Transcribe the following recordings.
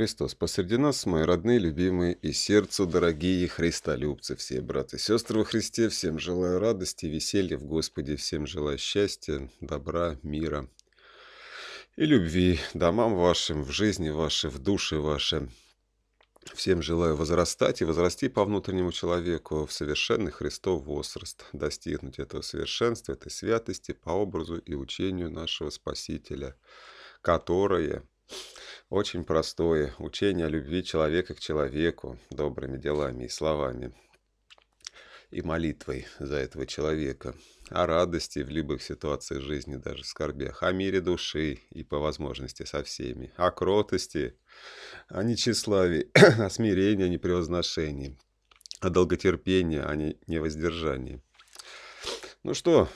Христос посреди нас, мои родные, любимые и сердцу дорогие христолюбцы, все братья и сестры во Христе, всем желаю радости, веселья в Господе, всем желаю счастья, добра, мира и любви домам вашим, в жизни вашей, в душе вашей. Всем желаю возрастать и возрасти по внутреннему человеку в совершенный Христов возраст, достигнуть этого совершенства, этой святости по образу и учению нашего Спасителя, которое – очень простое учение о любви человека к человеку добрыми делами и словами и молитвой за этого человека, о радости в любых ситуациях жизни, даже в скорбях, о мире души и по возможности со всеми, о кротости, о нечеславии, о смирении, о непревозношении, о долготерпении, о невоздержании. Ну что,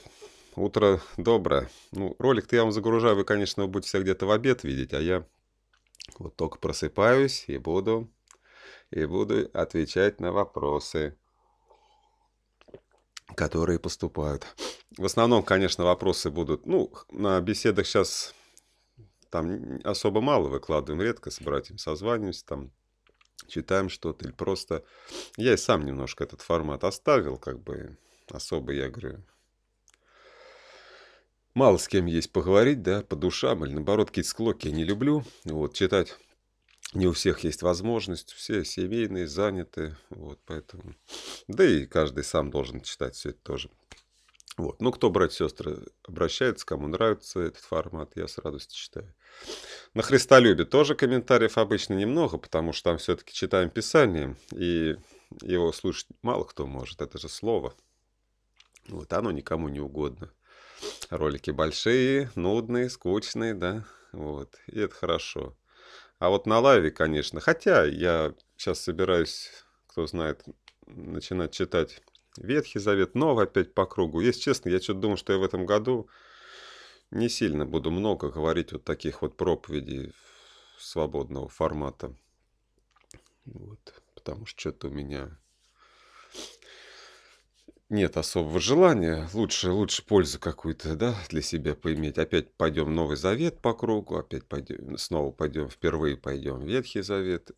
утро доброе. Ну, ролик-то я вам загружаю, вы, конечно, будете все где-то в обед видеть, а я вот только просыпаюсь и буду, и буду отвечать на вопросы, которые поступают. В основном, конечно, вопросы будут, ну, на беседах сейчас там особо мало выкладываем, редко с братьями созваниваемся, там читаем что-то или просто... Я и сам немножко этот формат оставил, как бы особо, я говорю, Мало с кем есть поговорить, да, по душам или, наоборот, какие-то склоки я не люблю. Вот, читать не у всех есть возможность, все семейные, заняты, вот, поэтому... Да и каждый сам должен читать все это тоже. Вот. Ну, кто брать сестры обращается, кому нравится этот формат, я с радостью читаю. На Христолюбе тоже комментариев обычно немного, потому что там все-таки читаем Писание, и его слушать мало кто может, это же слово. Вот оно никому не угодно. Ролики большие, нудные, скучные, да, вот, и это хорошо. А вот на лайве, конечно, хотя я сейчас собираюсь, кто знает, начинать читать Ветхий Завет, новый опять по кругу. Если честно, я что-то думаю, что я в этом году не сильно буду много говорить вот таких вот проповедей свободного формата. Вот, потому что что-то у меня нет особого желания, лучше, лучше пользу какую-то, да, для себя поиметь. Опять пойдем Новый Завет по кругу, опять пойдем, снова пойдем, впервые пойдем Ветхий Завет,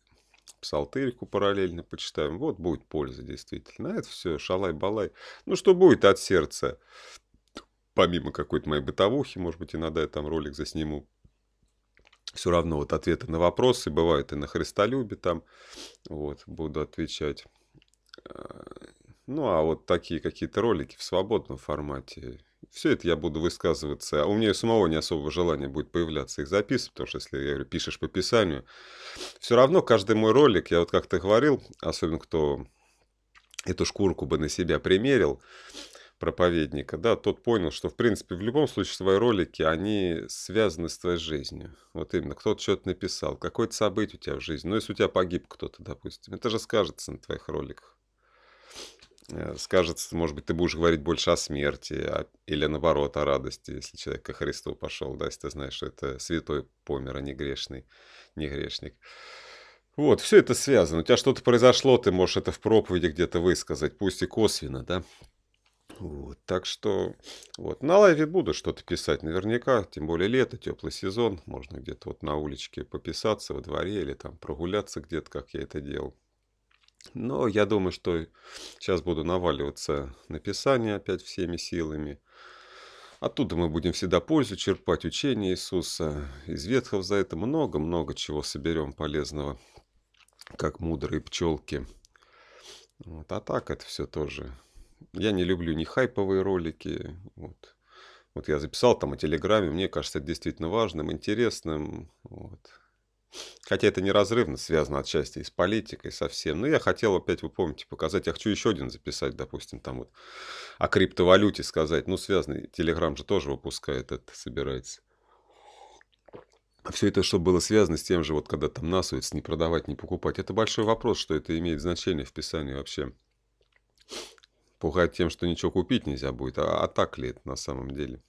псалтырику параллельно почитаем. Вот будет польза действительно. А это все шалай-балай. Ну, что будет от сердца? Помимо какой-то моей бытовухи, может быть, иногда я там ролик засниму. Все равно вот ответы на вопросы бывают и на христолюбе там. Вот, буду отвечать. А, ну, а вот такие какие-то ролики в свободном формате. Все это я буду высказываться. А у меня и самого не особого желания будет появляться их записывать, потому что если я говорю, пишешь по писанию, все равно каждый мой ролик, я вот как-то говорил, особенно кто эту шкурку бы на себя примерил, проповедника, да, тот понял, что, в принципе, в любом случае твои ролики, они связаны с твоей жизнью. Вот именно, кто-то что-то написал, какое-то событие у тебя в жизни. Ну, если у тебя погиб кто-то, допустим, это же скажется на твоих роликах. Э, скажется, может быть, ты будешь говорить больше о смерти о, а, или наоборот о радости, если человек ко Христу пошел, да, если ты знаешь, что это святой помер, а не грешный, не грешник. Вот, все это связано. У тебя что-то произошло, ты можешь это в проповеди где-то высказать, пусть и косвенно, да. Вот, так что, вот, на лайве буду что-то писать наверняка, тем более лето, теплый сезон, можно где-то вот на уличке пописаться во дворе или там прогуляться где-то, как я это делал. Но я думаю, что сейчас буду наваливаться на писание опять всеми силами. Оттуда мы будем всегда пользу черпать, учение Иисуса. Из ветхов за это много-много чего соберем полезного, как мудрые пчелки. Вот. А так это все тоже. Я не люблю ни хайповые ролики. Вот. вот я записал там о Телеграме, мне кажется, это действительно важным, интересным. Вот. Хотя это неразрывно связано отчасти и с политикой совсем. Но я хотел опять, вы помните, показать. Я хочу еще один записать, допустим, там вот о криптовалюте сказать. Ну, связанный. Телеграм же тоже выпускает это, собирается. А все это, что было связано с тем же, вот когда там насуется, не продавать, не покупать. Это большой вопрос, что это имеет значение в писании вообще. Пугать тем, что ничего купить нельзя будет. А, а так ли это на самом деле?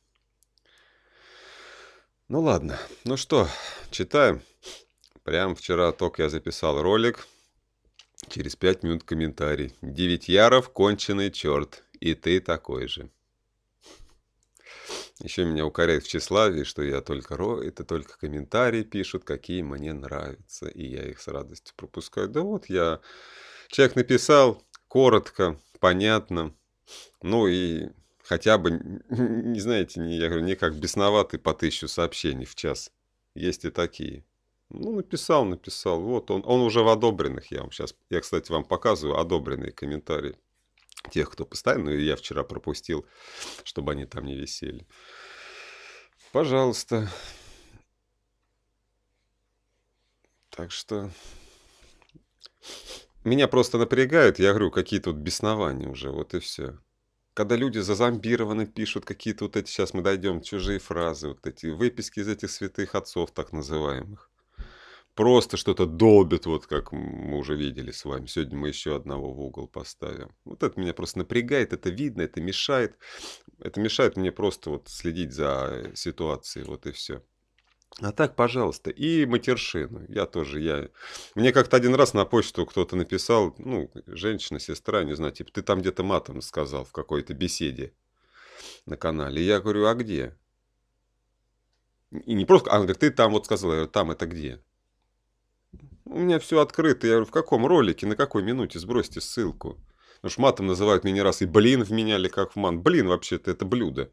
Ну ладно. Ну что, читаем. Прям вчера только я записал ролик, через 5 минут комментарий. Девять яров, конченый черт, и ты такой же. Еще меня укоряют в тщеславии, что я только ро, это только комментарии пишут, какие мне нравятся, и я их с радостью пропускаю. Да вот я, человек написал, коротко, понятно, ну и хотя бы, не знаете, не, я говорю, не как бесноватый по тысячу сообщений в час. Есть и такие. Ну, написал, написал. Вот он, он уже в одобренных. Я вам сейчас, я, кстати, вам показываю одобренные комментарии тех, кто поставил. Ну, я вчера пропустил, чтобы они там не висели. Пожалуйста. Так что меня просто напрягает, я говорю, какие тут беснования уже, вот и все. Когда люди зазомбированы пишут какие-то вот эти, сейчас мы дойдем, чужие фразы, вот эти выписки из этих святых отцов так называемых просто что-то долбит, вот как мы уже видели с вами. Сегодня мы еще одного в угол поставим. Вот это меня просто напрягает, это видно, это мешает. Это мешает мне просто вот следить за ситуацией, вот и все. А так, пожалуйста, и матершину. Я тоже, я... Мне как-то один раз на почту кто-то написал, ну, женщина, сестра, не знаю, типа, ты там где-то матом сказал в какой-то беседе на канале. И я говорю, а где? И не просто, а он говорит, ты там вот сказал, я говорю, там это где? У меня все открыто. Я говорю, в каком ролике, на какой минуте сбросьте ссылку. Потому что матом называют меня раз и блин вменяли как в ман. Блин вообще-то это блюдо.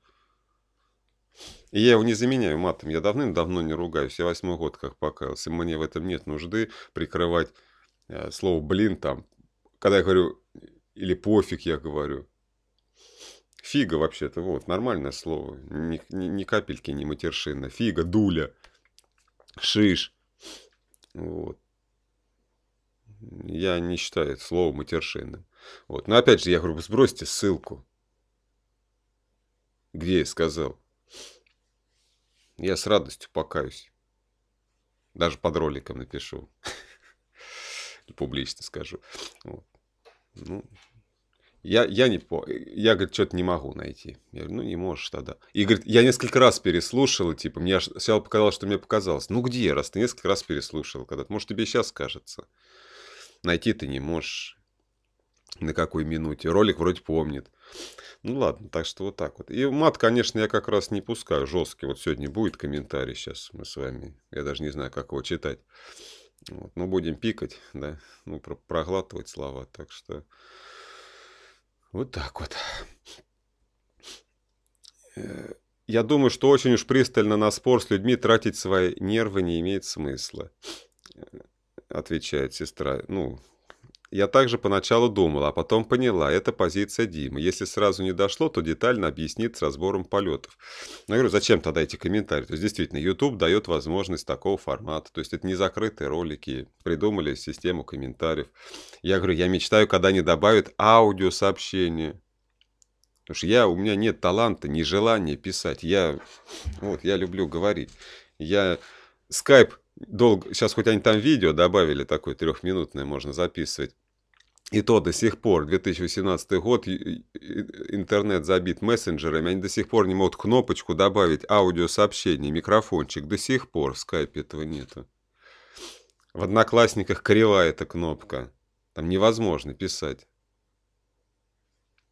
И я его не заменяю матом. Я давным-давно не ругаюсь. Я восьмой год как покаялся. Мне в этом нет нужды прикрывать э, слово блин там. Когда я говорю, или пофиг я говорю. Фига вообще-то, вот, нормальное слово. Ни, ни, ни капельки не матершина. Фига, дуля, шиш. Вот я не считаю это слово матершинным. Вот. Но опять же, я говорю, сбросьте ссылку. Где я сказал? Я с радостью покаюсь. Даже под роликом напишу. Публично скажу. Вот. Ну, я, я не по... Я, говорит, что-то не могу найти. Я говорю, ну не можешь тогда. И, говорит, я несколько раз переслушал, и, типа, мне аж сначала показалось, что мне показалось. Ну где, раз ты несколько раз переслушал когда-то? Может, тебе сейчас кажется найти ты не можешь на какой минуте. Ролик вроде помнит. Ну ладно, так что вот так вот. И мат, конечно, я как раз не пускаю жесткий. Вот сегодня будет комментарий сейчас мы с вами. Я даже не знаю, как его читать. Вот. Но будем пикать, да, ну, про проглатывать слова. Так что вот так вот. Э, я думаю, что очень уж пристально на спор с людьми тратить свои нервы не имеет смысла. Э, отвечает сестра. Ну, я также поначалу думала, а потом поняла, это позиция Димы. Если сразу не дошло, то детально объяснит с разбором полетов. Но я говорю, зачем тогда эти комментарии? То есть, действительно, YouTube дает возможность такого формата. То есть, это не закрытые ролики, придумали систему комментариев. Я говорю, я мечтаю, когда они добавят аудиосообщение. Потому что я, у меня нет таланта, ни желания писать. Я, вот, я люблю говорить. Я Skype долго, сейчас хоть они там видео добавили такое трехминутное, можно записывать. И то до сих пор, 2018 год, интернет забит мессенджерами, они до сих пор не могут кнопочку добавить аудиосообщение, микрофончик, до сих пор в скайпе этого нету. В Одноклассниках кривая эта кнопка, там невозможно писать.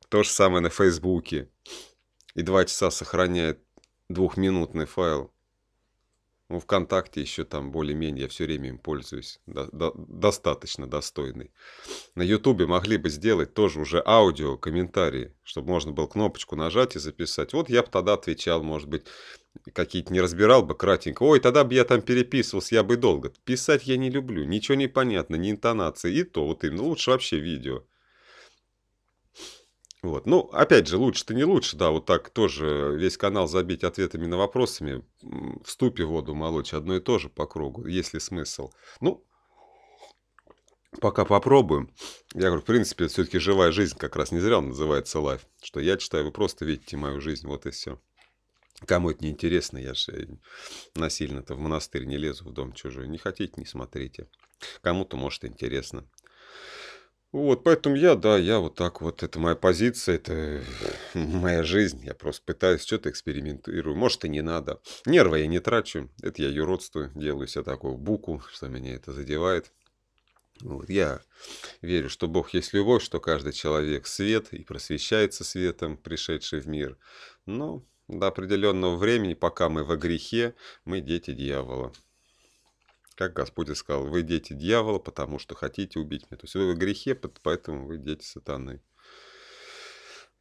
То же самое на Фейсбуке, и два часа сохраняет двухминутный файл. Ну, ВКонтакте еще там более-менее, я все время им пользуюсь, до, до, достаточно достойный. На Ютубе могли бы сделать тоже уже аудио, комментарии, чтобы можно было кнопочку нажать и записать. Вот я бы тогда отвечал, может быть, какие-то не разбирал бы кратенько. Ой, тогда бы я там переписывался, я бы долго. Писать я не люблю, ничего не понятно, ни интонации. И то, вот им ну, лучше вообще видео. Вот. Ну, опять же, лучше-то не лучше, да, вот так тоже весь канал забить ответами на вопросами, м, в ступе воду молочь одно и то же по кругу, есть ли смысл. Ну, пока попробуем. Я говорю, в принципе, все-таки живая жизнь, как раз не зря называется лайф, что я читаю, вы просто видите мою жизнь, вот и все. Кому это не интересно, я же насильно-то в монастырь не лезу, в дом чужой. Не хотите, не смотрите. Кому-то, может, интересно. Вот, поэтому я, да, я вот так вот, это моя позиция, это моя жизнь, я просто пытаюсь, что-то экспериментирую, может и не надо. Нервы я не трачу, это я юродствую, делаю себя такую буку, что меня это задевает. Вот, я верю, что Бог есть любовь, что каждый человек свет и просвещается светом, пришедший в мир. Но до определенного времени, пока мы во грехе, мы дети дьявола. Как Господь сказал, вы дети дьявола, потому что хотите убить меня. То есть вы в грехе, поэтому вы дети сатаны.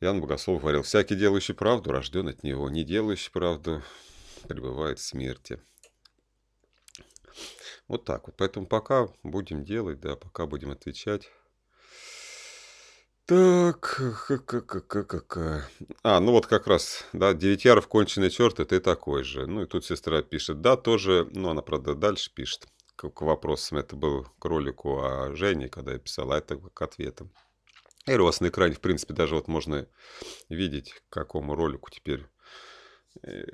Иоанн Богослов говорил, всякий делающий правду рожден от него, не делающий правду пребывает в смерти. Вот так вот. Поэтому пока будем делать, да, пока будем отвечать. Так, ха-ха-ха-ха-ха. А, ну вот как раз, да, Девятьяров, конченый черт, и ты такой же. Ну и тут сестра пишет, да, тоже, ну она, правда, дальше пишет к, к вопросам. Это был к ролику о Жене, когда я писал, а это к ответам. И у вас на экране, в принципе, даже вот можно видеть, к какому ролику теперь э,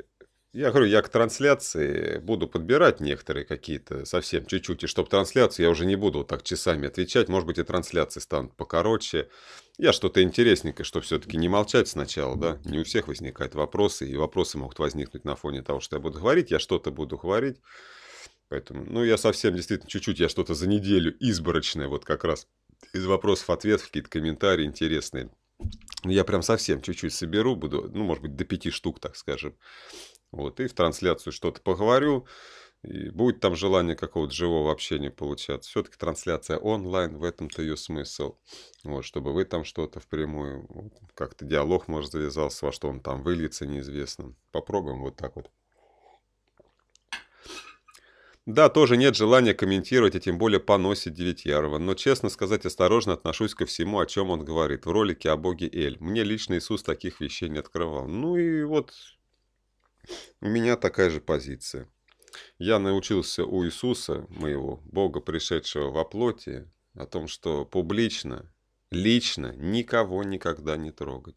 я говорю, я к трансляции буду подбирать некоторые какие-то совсем чуть-чуть, и чтобы трансляцию я уже не буду так часами отвечать, может быть и трансляции станут покороче. Я что-то интересненькое, что все-таки не молчать сначала, да, не у всех возникают вопросы, и вопросы могут возникнуть на фоне того, что я буду говорить, я что-то буду говорить. Поэтому, ну, я совсем действительно чуть-чуть, я что-то за неделю изборочное, вот как раз из вопросов-ответов, какие-то комментарии интересные. Я прям совсем чуть-чуть соберу, буду, ну, может быть, до пяти штук, так скажем. Вот, и в трансляцию что-то поговорю. И будет там желание какого-то живого общения получаться. Все-таки трансляция онлайн, в этом-то ее смысл. Вот, чтобы вы там что-то впрямую, вот, как-то диалог, может, завязался, во что он там выльется, неизвестно. Попробуем вот так вот. Да, тоже нет желания комментировать и тем более поносить Девятьярова, но, честно сказать, осторожно отношусь ко всему, о чем он говорит в ролике о боге Эль. Мне лично Иисус таких вещей не открывал. Ну и вот у меня такая же позиция. Я научился у Иисуса, моего Бога, пришедшего во плоти, о том, что публично, лично никого никогда не трогать.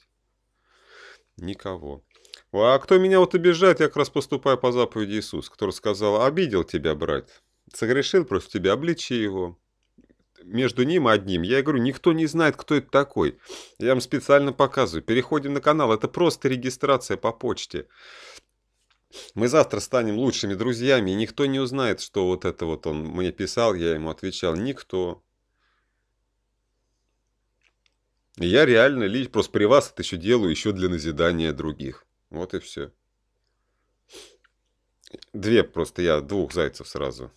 Никого. А кто меня вот обижает, я как раз поступаю по заповеди Иисус, который сказал, обидел тебя, брат, согрешил против тебя, обличи его. Между ним одним. Я говорю, никто не знает, кто это такой. Я вам специально показываю. Переходим на канал. Это просто регистрация по почте. Мы завтра станем лучшими друзьями, и никто не узнает, что вот это вот он мне писал, я ему отвечал. Никто. И я реально лично просто при вас это еще делаю еще для назидания других. Вот и все. Две просто, я двух зайцев сразу.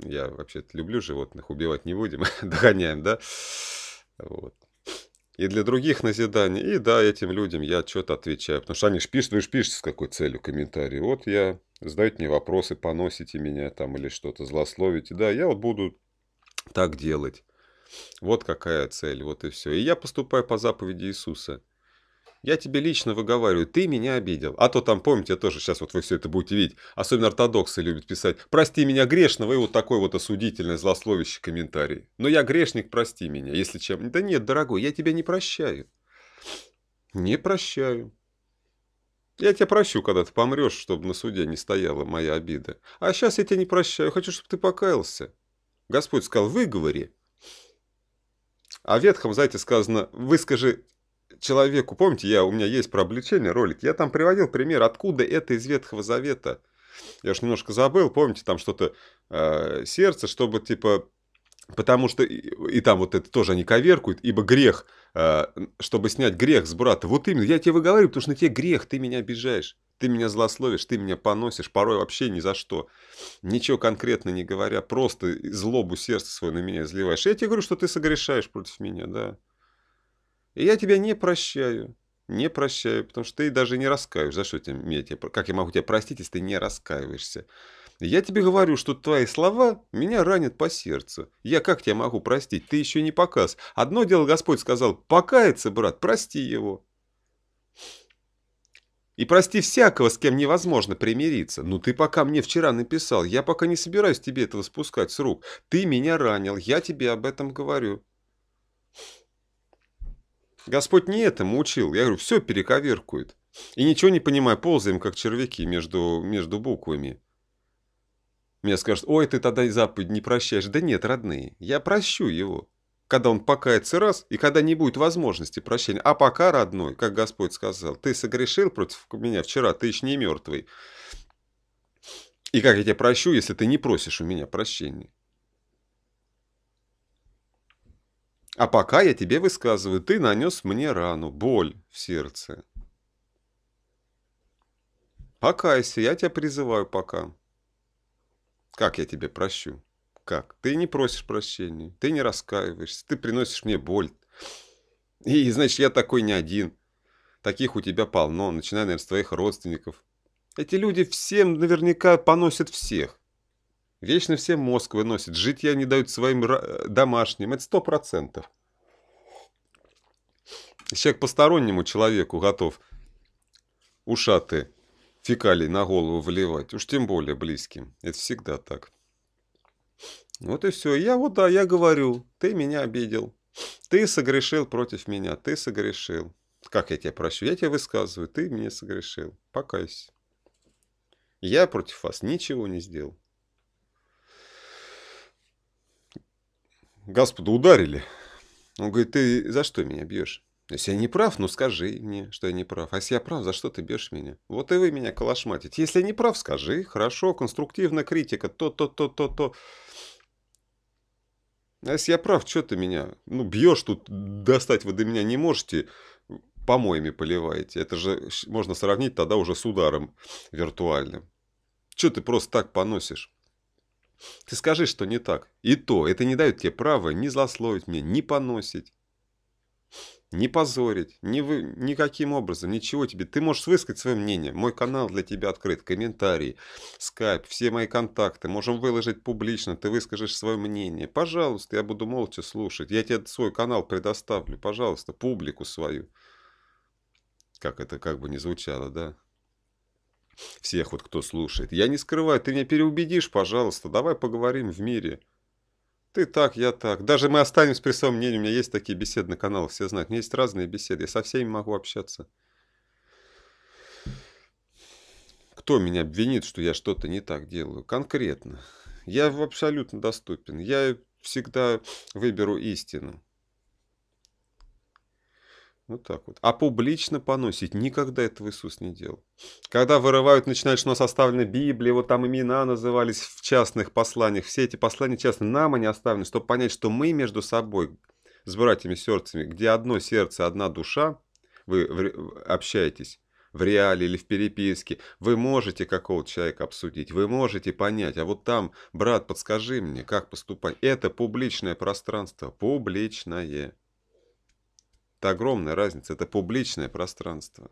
Я вообще-то люблю животных, убивать не будем, догоняем, да? Вот и для других назиданий. И да, этим людям я что-то отвечаю. Потому что они ж пишут, вы ну, ж пишете с какой целью комментарии. Вот я, задаете мне вопросы, поносите меня там или что-то, злословите. Да, я вот буду так делать. Вот какая цель, вот и все. И я поступаю по заповеди Иисуса. Я тебе лично выговариваю, ты меня обидел. А то там, помните, тоже сейчас вот вы все это будете видеть, особенно ортодоксы любят писать. Прости меня грешного и вот такой вот осудительный злословящий комментарий. Но я грешник, прости меня, если чем. Да нет, дорогой, я тебя не прощаю. Не прощаю. Я тебя прощу, когда ты помрешь, чтобы на суде не стояла моя обида. А сейчас я тебя не прощаю, хочу, чтобы ты покаялся. Господь сказал, выговори. А в Ветхом, знаете, сказано, выскажи человеку, помните, я, у меня есть про обличение ролик, я там приводил пример, откуда это из Ветхого Завета. Я уж немножко забыл, помните, там что-то э, сердце, чтобы типа Потому что, и, и там вот это тоже они коверкуют, ибо грех, э, чтобы снять грех с брата, вот именно, я тебе выговариваю, потому что на тебе грех, ты меня обижаешь, ты меня злословишь, ты меня поносишь, порой вообще ни за что, ничего конкретно не говоря, просто злобу сердца свое на меня изливаешь. Я тебе говорю, что ты согрешаешь против меня, да. И я тебя не прощаю. Не прощаю, потому что ты даже не раскаиваешь. За что тебе, как я могу тебя простить, если ты не раскаиваешься? Я тебе говорю, что твои слова меня ранят по сердцу. Я как тебя могу простить? Ты еще не показ. Одно дело Господь сказал, покаяться, брат, прости его. И прости всякого, с кем невозможно примириться. Ну ты пока мне вчера написал, я пока не собираюсь тебе этого спускать с рук. Ты меня ранил, я тебе об этом говорю. Господь не этому учил. Я говорю, все перековеркует. И ничего не понимаю, ползаем, как червяки между, между буквами. Мне скажут, ой, ты тогда и заповедь не прощаешь. Да нет, родные, я прощу его. Когда он покается раз, и когда не будет возможности прощения. А пока, родной, как Господь сказал, ты согрешил против меня вчера, ты еще не мертвый. И как я тебя прощу, если ты не просишь у меня прощения? А пока я тебе высказываю, ты нанес мне рану, боль в сердце. Покайся, я тебя призываю пока. Как я тебе прощу? Как? Ты не просишь прощения, ты не раскаиваешься, ты приносишь мне боль. И, значит, я такой не один. Таких у тебя полно, начиная, наверное, с твоих родственников. Эти люди всем наверняка поносят всех. Вечно все мозг выносит, житья не дают своим домашним, это сто процентов. Человек постороннему человеку готов ушаты фекалий на голову вливать, уж тем более близким. Это всегда так. Вот и все. Я вот, да, я говорю, ты меня обидел. Ты согрешил против меня, ты согрешил. Как я тебя прощу? Я тебя высказываю, ты мне согрешил. Покайся. Я против вас ничего не сделал. Господа ударили. Он говорит, ты за что меня бьешь? Если я не прав, ну скажи мне, что я не прав. А если я прав, за что ты бьешь меня? Вот и вы меня калашматите. Если я не прав, скажи. Хорошо, конструктивная критика, то-то-то-то-то. А если я прав, что ты меня? Ну, бьешь тут, достать вы до меня не можете, помоями поливаете. Это же можно сравнить тогда уже с ударом виртуальным. Что ты просто так поносишь? Ты скажи, что не так. И то, это не дает тебе права не злословить мне, не поносить, не позорить, ни вы, никаким образом, ничего тебе. Ты можешь высказать свое мнение. Мой канал для тебя открыт, комментарии, скайп, все мои контакты. Можем выложить публично, ты выскажешь свое мнение. Пожалуйста, я буду молча слушать. Я тебе свой канал предоставлю, пожалуйста, публику свою. Как это как бы не звучало, да? Всех вот кто слушает. Я не скрываю, ты меня переубедишь, пожалуйста. Давай поговорим в мире. Ты так, я так. Даже мы останемся при своем мнении. У меня есть такие беседы на каналах, все знают. У меня есть разные беседы. Я со всеми могу общаться. Кто меня обвинит, что я что-то не так делаю? Конкретно. Я абсолютно доступен. Я всегда выберу истину. Вот так вот. А публично поносить никогда этого Иисус не делал. Когда вырывают, начинают, что у нас оставлена Библии, вот там имена назывались в частных посланиях. Все эти послания честно, нам они оставлены, чтобы понять, что мы между собой, с братьями сердцами, где одно сердце, одна душа, вы общаетесь в реале или в переписке, вы можете какого-то человека обсудить, вы можете понять, а вот там, брат, подскажи мне, как поступать. Это публичное пространство, публичное. Это огромная разница, это публичное пространство.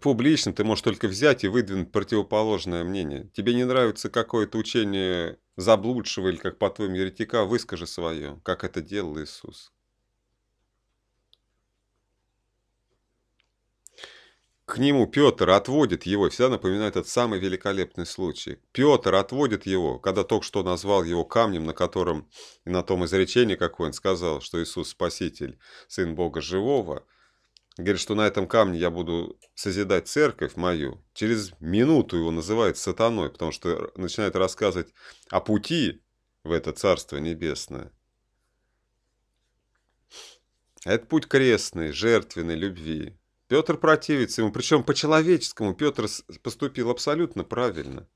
Публично ты можешь только взять и выдвинуть противоположное мнение. Тебе не нравится какое-то учение заблудшего или, как по-твоему, еретика, выскажи свое, как это делал Иисус. к нему Петр отводит его, всегда напоминаю этот самый великолепный случай. Петр отводит его, когда только что назвал его камнем, на котором и на том изречении, как он сказал, что Иисус Спаситель, Сын Бога Живого, говорит, что на этом камне я буду созидать церковь мою. Через минуту его называют сатаной, потому что начинает рассказывать о пути в это Царство Небесное. Это путь крестный, жертвенной любви, Петр противится ему, причем по-человеческому Петр поступил абсолютно правильно.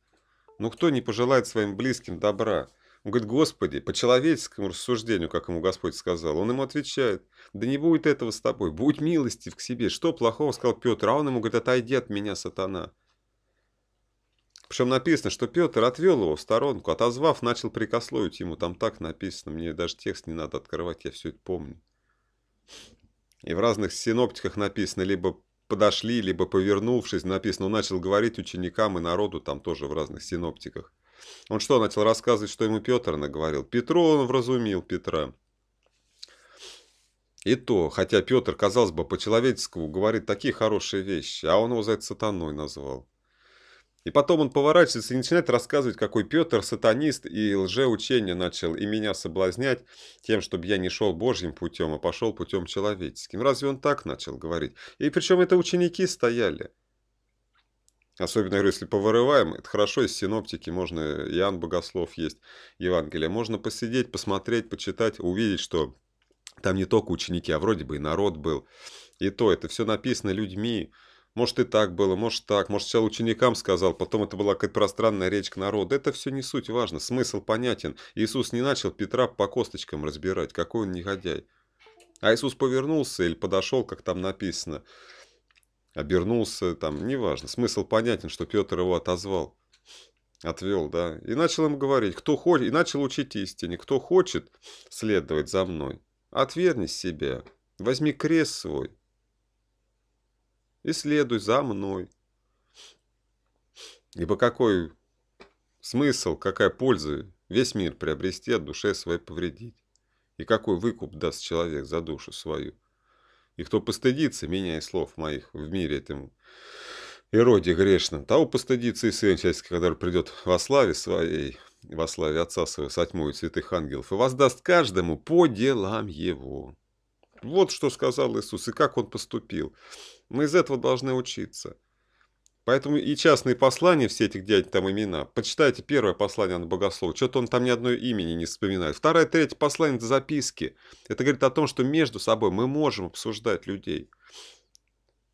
Ну кто не пожелает своим близким добра? Он говорит, Господи, по человеческому рассуждению, как ему Господь сказал, он ему отвечает, да не будет этого с тобой, будь милостив к себе. Что плохого, сказал Петр, а он ему говорит, отойди от меня, сатана. Причем написано, что Петр отвел его в сторонку, отозвав, начал прикословить ему, там так написано, мне даже текст не надо открывать, я все это помню. И в разных синоптиках написано либо подошли, либо повернувшись, написано, он начал говорить ученикам и народу, там тоже в разных синоптиках. Он что, начал рассказывать, что ему Петр наговорил? Петру он вразумил Петра. И то, хотя Петр, казалось бы, по-человеческому говорит такие хорошие вещи, а он его за это сатаной назвал. И потом он поворачивается и начинает рассказывать, какой Петр сатанист и лжеучение начал, и меня соблазнять тем, чтобы я не шел Божьим путем, а пошел путем человеческим. Разве он так начал говорить? И причем это ученики стояли. Особенно, говорю, если повырываем, это хорошо, из синоптики можно, Иоанн Богослов есть, Евангелие, можно посидеть, посмотреть, почитать, увидеть, что там не только ученики, а вроде бы и народ был. И то, это все написано людьми, может и так было, может так, может сначала ученикам сказал, потом это была какая-то пространная речь к народу. Это все не суть важно, смысл понятен. Иисус не начал Петра по косточкам разбирать, какой он негодяй. А Иисус повернулся или подошел, как там написано, обернулся, там, неважно. Смысл понятен, что Петр его отозвал, отвел, да. И начал им говорить, кто хочет, и начал учить истине, кто хочет следовать за мной, отвернись себя, возьми крест свой и следуй за мной. Ибо какой смысл, какая польза весь мир приобрести, от душе своей повредить? И какой выкуп даст человек за душу свою? И кто постыдится меня и слов моих в мире этом ироде грешном, того постыдится и Сын Человеческий, который придет во славе своей, во славе Отца Своего, со тьмой святых ангелов, и воздаст каждому по делам его. Вот что сказал Иисус, и как он поступил. Мы из этого должны учиться. Поэтому и частные послания все этих дядь там имена. Почитайте первое послание на богослов. Что-то он там ни одно имени не вспоминает. Второе, третье послание – это записки. Это говорит о том, что между собой мы можем обсуждать людей.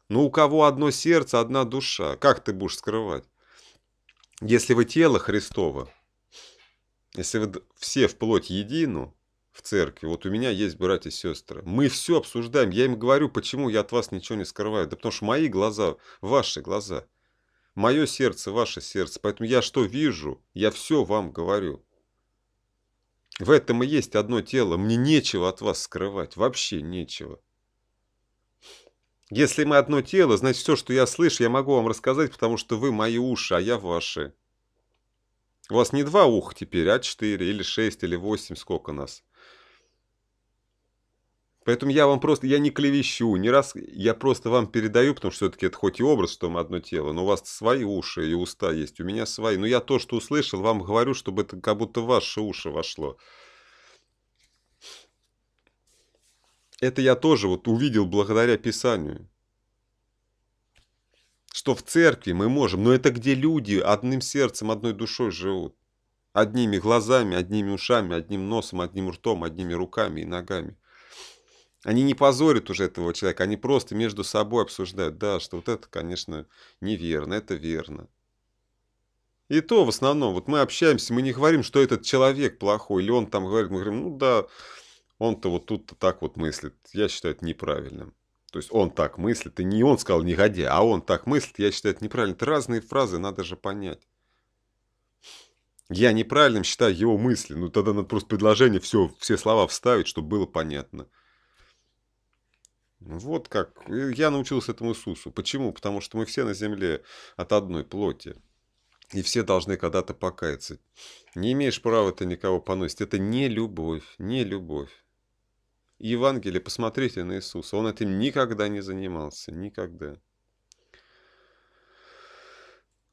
Но ну, у кого одно сердце, одна душа. Как ты будешь скрывать? Если вы тело Христово, если вы все в плоть едину, в церкви. Вот у меня есть братья и сестры. Мы все обсуждаем. Я им говорю, почему я от вас ничего не скрываю. Да потому что мои глаза, ваши глаза. Мое сердце, ваше сердце. Поэтому я что вижу, я все вам говорю. В этом и есть одно тело. Мне нечего от вас скрывать. Вообще нечего. Если мы одно тело, значит, все, что я слышу, я могу вам рассказать, потому что вы мои уши, а я ваши. У вас не два уха теперь, а четыре, или шесть, или восемь, сколько нас. Поэтому я вам просто, я не клевещу, не раз, я просто вам передаю, потому что все-таки это хоть и образ, что мы одно тело, но у вас свои уши и уста есть, у меня свои. Но я то, что услышал, вам говорю, чтобы это как будто в ваши уши вошло. Это я тоже вот увидел благодаря Писанию. Что в церкви мы можем, но это где люди одним сердцем, одной душой живут. Одними глазами, одними ушами, одним носом, одним ртом, одними руками и ногами. Они не позорят уже этого человека, они просто между собой обсуждают, да, что вот это, конечно, неверно, это верно. И то в основном, вот мы общаемся, мы не говорим, что этот человек плохой, или он там говорит, мы говорим, ну да, он-то вот тут-то так вот мыслит, я считаю это неправильным. То есть он так мыслит, и не он сказал негодяй, а он так мыслит, я считаю это неправильно. Это разные фразы, надо же понять. Я неправильным считаю его мысли, ну тогда надо просто предложение, все, все слова вставить, чтобы было понятно. Вот как. Я научился этому Иисусу. Почему? Потому что мы все на земле от одной плоти. И все должны когда-то покаяться. Не имеешь права ты никого поносить. Это не любовь, не любовь. Евангелие, посмотрите на Иисуса. Он этим никогда не занимался. Никогда.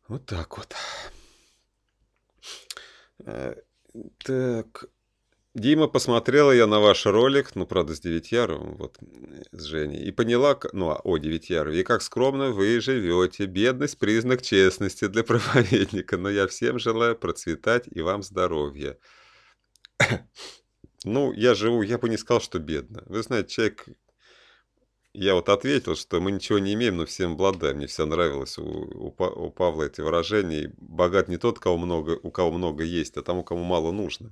Вот так вот. Э, так, Дима, посмотрела я на ваш ролик, ну, правда, с Девятьяровым, вот, с Женей, и поняла, ну, а, о Девятьярове, и как скромно вы живете. Бедность – признак честности для проповедника, но я всем желаю процветать и вам здоровья. Ну, я живу, я бы не сказал, что бедно. Вы знаете, человек, я вот ответил, что мы ничего не имеем, но всем обладаем. Мне все нравилось у, у, у Павла эти выражения. Богат не тот, кого много, у кого много есть, а тому, кому мало нужно.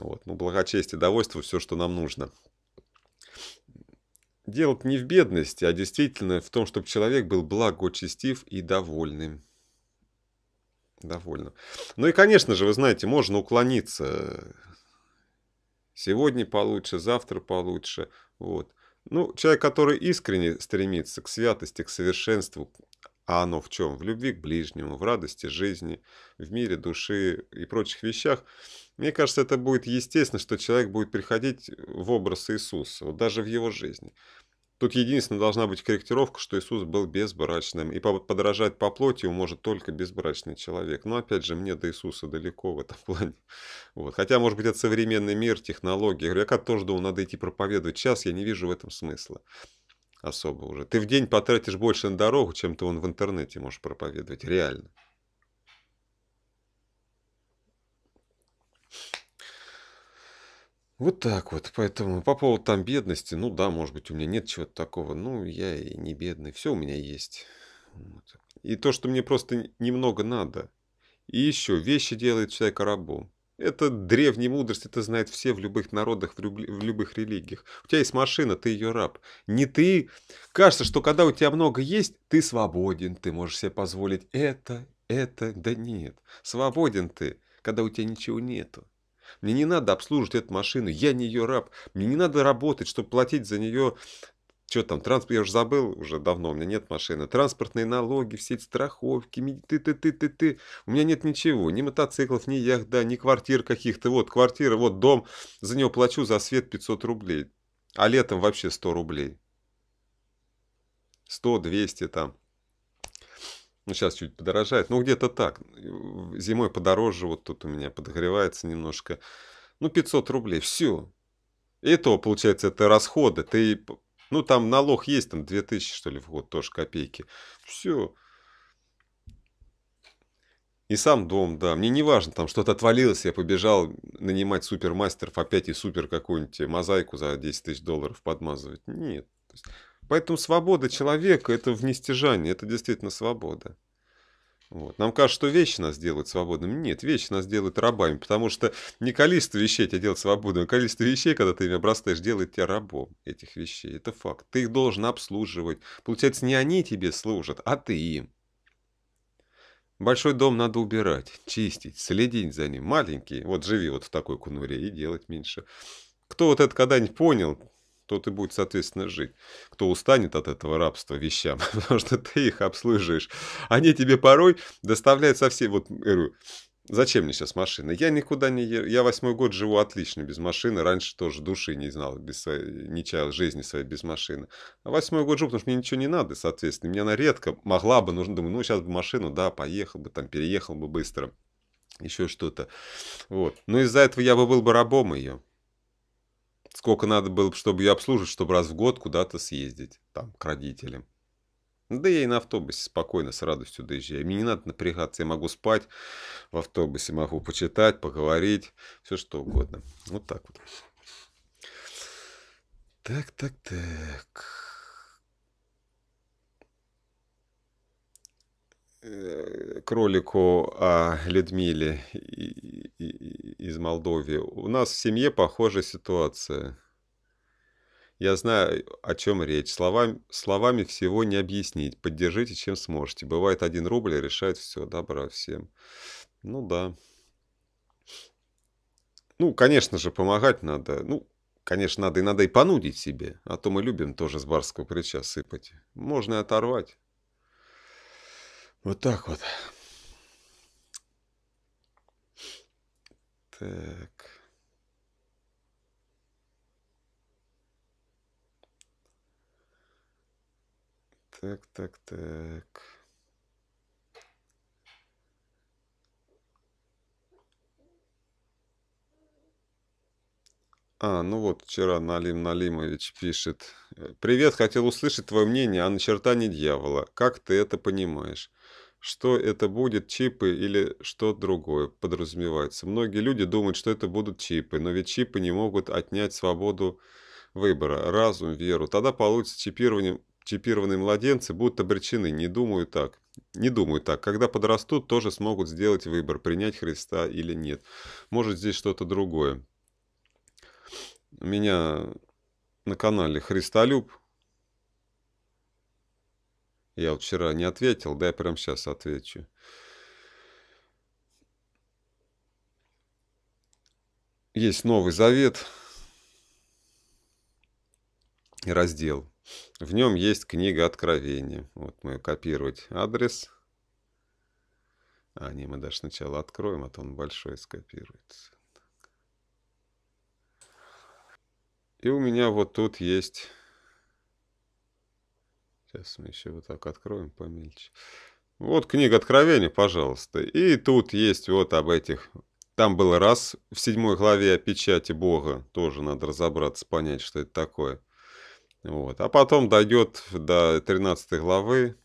Вот. Ну, благочестие, довольство, все, что нам нужно. Дело не в бедности, а действительно в том, чтобы человек был благочестив и довольным. Довольным. Ну и, конечно же, вы знаете, можно уклониться. Сегодня получше, завтра получше. Вот. Ну, человек, который искренне стремится к святости, к совершенству, а оно в чем? В любви к ближнему, в радости жизни, в мире души и прочих вещах. Мне кажется, это будет естественно, что человек будет приходить в образ Иисуса, вот даже в его жизни. Тут единственная должна быть корректировка, что Иисус был безбрачным, и подражать по плоти ему может только безбрачный человек. Но опять же, мне до Иисуса далеко в этом плане. Вот. Хотя, может быть, это современный мир, технологии. Я как то тоже думал, надо идти проповедовать. Сейчас я не вижу в этом смысла особо уже. Ты в день потратишь больше на дорогу, чем ты вон в интернете можешь проповедовать. Реально. Вот так вот. Поэтому по поводу там бедности, ну да, может быть, у меня нет чего-то такого. Ну, я и не бедный. Все у меня есть. И то, что мне просто немного надо. И еще, вещи делает человека рабом. Это древняя мудрость, это знает все в любых народах, в, люб... в любых религиях. У тебя есть машина, ты ее раб. Не ты. Кажется, что когда у тебя много есть, ты свободен, ты можешь себе позволить это, это. Да нет, свободен ты, когда у тебя ничего нету. Мне не надо обслуживать эту машину, я не ее раб. Мне не надо работать, чтобы платить за нее что там, транспорт, я уже забыл, уже давно у меня нет машины, транспортные налоги, все эти страховки, ты ты ты ты ты у меня нет ничего, ни мотоциклов, ни яхта, ни квартир каких-то, вот квартира, вот дом, за него плачу за свет 500 рублей, а летом вообще 100 рублей, 100-200 там, ну, сейчас чуть подорожает, ну, где-то так, зимой подороже, вот тут у меня подогревается немножко, ну, 500 рублей, все, и то, получается, это расходы. Ты ну, там налог есть, там 2000, что ли, в год, тоже копейки. Все. И сам дом, да. Мне не важно, там что-то отвалилось, я побежал нанимать супермастеров, опять и супер какую-нибудь мозаику за 10 тысяч долларов подмазывать. Нет. Поэтому свобода человека – это внестяжание, это действительно свобода. Вот. Нам кажется, что вещи нас делают свободными. Нет, вещи нас делают рабами, потому что не количество вещей тебя делает свободным, а количество вещей, когда ты ими обрастаешь, делает тебя рабом этих вещей. Это факт. Ты их должен обслуживать. Получается, не они тебе служат, а ты им. Большой дом надо убирать, чистить, следить за ним. Маленький, вот живи вот в такой конуре и делать меньше. Кто вот это когда-нибудь понял, тот и будет, соответственно, жить. Кто устанет от этого рабства вещам, потому что ты их обслуживаешь. Они тебе порой доставляют совсем... Вот, говорю, Зачем мне сейчас машина? Я никуда не еду. Я восьмой год живу отлично без машины. Раньше тоже души не знал, без своей, не чаял жизни своей без машины. А восьмой год живу, потому что мне ничего не надо, соответственно. Мне она редко могла бы, нужно, думаю, ну, сейчас бы машину, да, поехал бы, там, переехал бы быстро. Еще что-то. Вот. Но из-за этого я бы был бы рабом ее сколько надо было, чтобы ее обслужить, чтобы раз в год куда-то съездить, там, к родителям. Да я и на автобусе спокойно, с радостью доезжаю. Мне не надо напрягаться, я могу спать в автобусе, могу почитать, поговорить, все что угодно. Вот так вот. Так, так, так. Э, к ролику о Людмиле из Молдовии. У нас в семье похожая ситуация. Я знаю, о чем речь. Словами, словами всего не объяснить. Поддержите, чем сможете. Бывает один рубль и а решает все. Добра всем. Ну да. Ну, конечно же, помогать надо. Ну, конечно, надо и надо и понудить себе. А то мы любим тоже с барского плеча сыпать. Можно и оторвать. Вот так вот. Так. Так, так, так. А, ну вот вчера Налим Налимович пишет. Э, «Привет, хотел услышать твое мнение о начертании дьявола. Как ты это понимаешь? Что это будет, чипы или что другое подразумевается? Многие люди думают, что это будут чипы, но ведь чипы не могут отнять свободу выбора, разум, веру. Тогда получится чипирование, чипированные младенцы будут обречены, не думаю так. Не думаю так. Когда подрастут, тоже смогут сделать выбор, принять Христа или нет. Может, здесь что-то другое меня на канале Христолюб. Я вот вчера не ответил, да я прямо сейчас отвечу. Есть Новый Завет раздел. В нем есть книга Откровения. Вот мы копировать адрес. А, не, мы даже сначала откроем, а то он большой скопируется. И у меня вот тут есть... Сейчас мы еще вот так откроем помельче. Вот книга Откровения, пожалуйста. И тут есть вот об этих... Там был раз в седьмой главе о печати Бога. Тоже надо разобраться, понять, что это такое. Вот. А потом дойдет до 13 главы,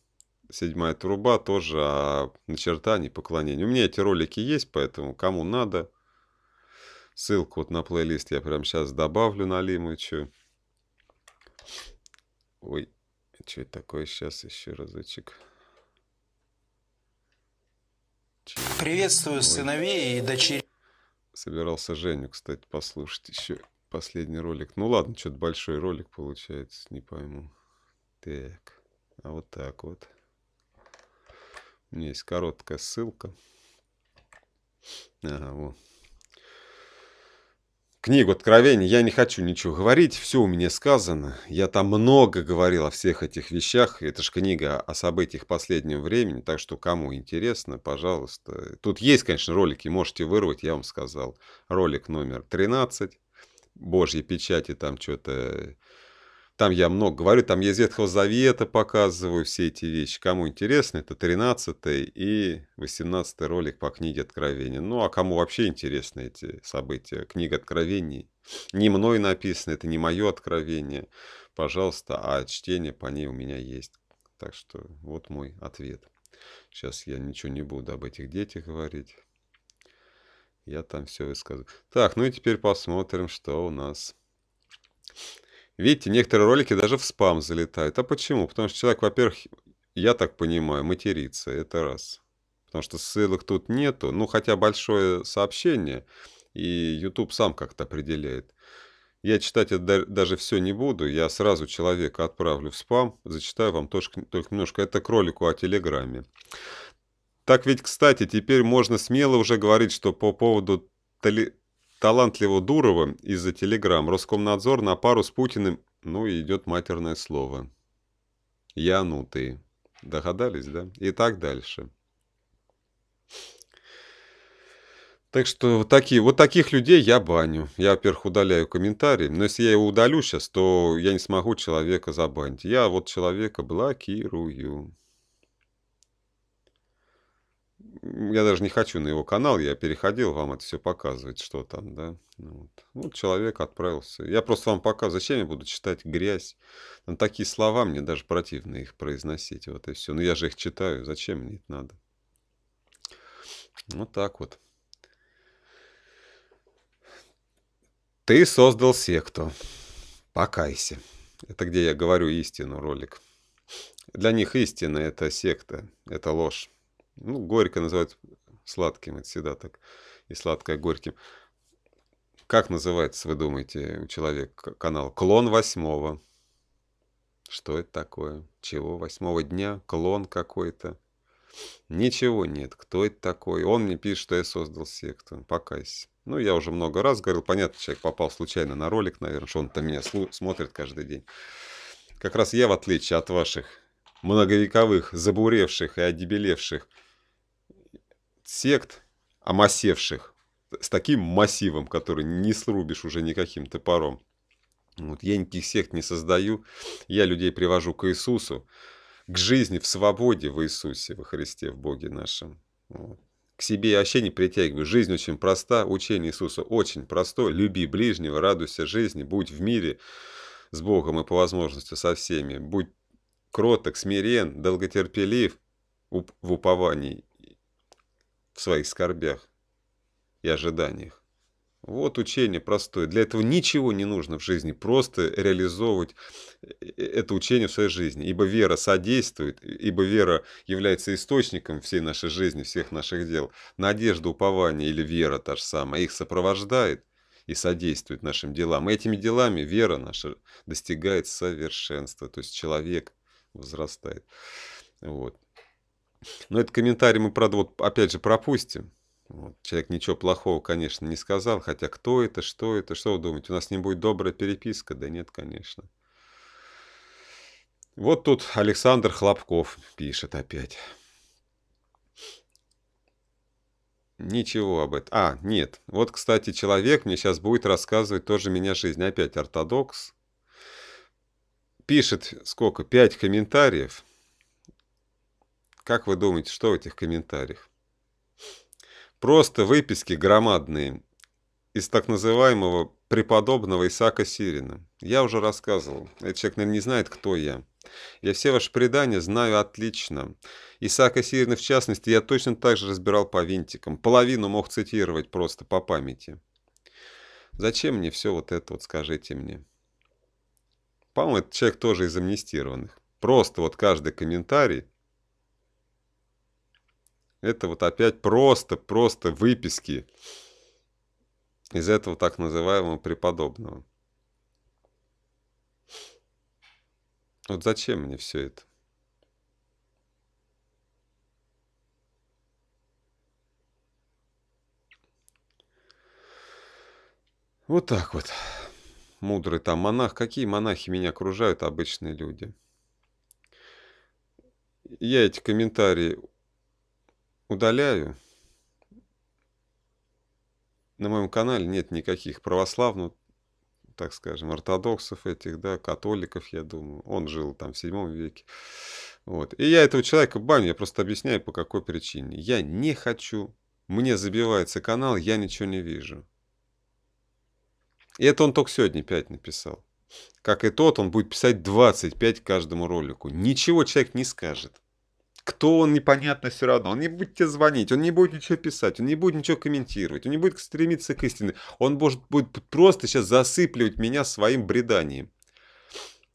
седьмая труба, тоже о начертании, поклонении. У меня эти ролики есть, поэтому кому надо, Ссылку вот на плейлист я прямо сейчас добавлю на Лимычу. Ой, что это такое сейчас еще разочек? Приветствую Ой. сыновей и дочерей. Собирался Женю, кстати, послушать еще последний ролик. Ну ладно, что-то большой ролик получается, не пойму. Так, а вот так вот. У меня есть короткая ссылка. Ага, вот. Книгу Откровений я не хочу ничего говорить, все у меня сказано. Я там много говорил о всех этих вещах. Это же книга о событиях последнего времени, так что кому интересно, пожалуйста. Тут есть, конечно, ролики, можете вырвать, я вам сказал. Ролик номер 13, Божьи печати, там что-то там я много говорю, там я из Ветхого Завета показываю все эти вещи. Кому интересно, это 13 и 18 ролик по книге Откровения. Ну, а кому вообще интересны эти события? Книга Откровений. Не мной написано, это не мое откровение. Пожалуйста, а чтение по ней у меня есть. Так что вот мой ответ. Сейчас я ничего не буду об этих детях говорить. Я там все высказываю. Так, ну и теперь посмотрим, что у нас Видите, некоторые ролики даже в спам залетают. А почему? Потому что человек, во-первых, я так понимаю, матерится, это раз. Потому что ссылок тут нету, ну хотя большое сообщение, и YouTube сам как-то определяет. Я читать это даже все не буду, я сразу человека отправлю в спам, зачитаю вам только, только немножко. Это к ролику о Телеграме. Так ведь, кстати, теперь можно смело уже говорить, что по поводу талантливо Дурова из-за телеграмм Роскомнадзор на пару с Путиным, ну и идет матерное слово. Янутые. Догадались, да? И так дальше. Так что вот, такие, вот таких людей я баню. Я, во-первых, удаляю комментарии. Но если я его удалю сейчас, то я не смогу человека забанить. Я вот человека блокирую я даже не хочу на его канал, я переходил вам это все показывать, что там, да. Ну вот. вот человек отправился. Я просто вам показываю, зачем я буду читать грязь. Там такие слова, мне даже противно их произносить, вот и все. Но ну, я же их читаю, зачем мне это надо? Вот так вот. Ты создал секту. Покайся. Это где я говорю истину ролик. Для них истина – это секта, это ложь. Ну, горько называют сладким, это всегда так. И сладкое горьким. Как называется, вы думаете, у человека канал? Клон восьмого. Что это такое? Чего? Восьмого дня? Клон какой-то? Ничего нет. Кто это такой? Он мне пишет, что я создал секту. Покайся. Ну, я уже много раз говорил. Понятно, человек попал случайно на ролик, наверное, что он там меня смотрит каждый день. Как раз я, в отличие от ваших многовековых, забуревших и одебелевших сект омасевших с таким массивом, который не срубишь уже никаким топором. Вот я никаких сект не создаю, я людей привожу к Иисусу, к жизни в свободе в Иисусе, во Христе, в Боге нашем. Вот. К себе я вообще не притягиваю. Жизнь очень проста, учение Иисуса очень простое. Люби ближнего, радуйся жизни, будь в мире с Богом и по возможности со всеми. Будь кроток, смирен, долготерпелив в уповании в своих скорбях и ожиданиях. Вот учение простое. Для этого ничего не нужно в жизни, просто реализовывать э, э, это учение в своей жизни. Ибо вера содействует, ибо вера является источником всей нашей жизни, всех наших дел. Надежда, упование или вера та же самая их сопровождает и содействует нашим делам. И этими делами вера наша достигает совершенства, то есть человек возрастает. Вот. Но этот комментарий мы, правда, вот опять же пропустим. Вот. Человек ничего плохого, конечно, не сказал, хотя кто это, что это, что вы думаете, у нас не будет добрая переписка? Да нет, конечно. Вот тут Александр Хлопков пишет опять. Ничего об этом. А, нет. Вот, кстати, человек мне сейчас будет рассказывать тоже меня жизнь. Опять ортодокс. Пишет сколько? Пять комментариев. Как вы думаете, что в этих комментариях? Просто выписки громадные из так называемого преподобного Исаака Сирина. Я уже рассказывал. Этот человек, наверное, не знает, кто я. Я все ваши предания знаю отлично. Исаака Сирина, в частности, я точно так же разбирал по винтикам. Половину мог цитировать просто по памяти. Зачем мне все вот это вот, скажите мне? По-моему, этот человек тоже из амнистированных. Просто вот каждый комментарий это вот опять просто, просто выписки из этого так называемого преподобного. Вот зачем мне все это? Вот так вот. Мудрый там монах. Какие монахи меня окружают, обычные люди? Я эти комментарии удаляю. На моем канале нет никаких православных, так скажем, ортодоксов этих, да, католиков, я думаю. Он жил там в 7 веке. Вот. И я этого человека баню, я просто объясняю, по какой причине. Я не хочу, мне забивается канал, я ничего не вижу. И это он только сегодня 5 написал. Как и тот, он будет писать 25 к каждому ролику. Ничего человек не скажет кто он, непонятно все равно. Он не будет тебе звонить, он не будет ничего писать, он не будет ничего комментировать, он не будет стремиться к истине. Он может, будет просто сейчас засыпливать меня своим бреданием.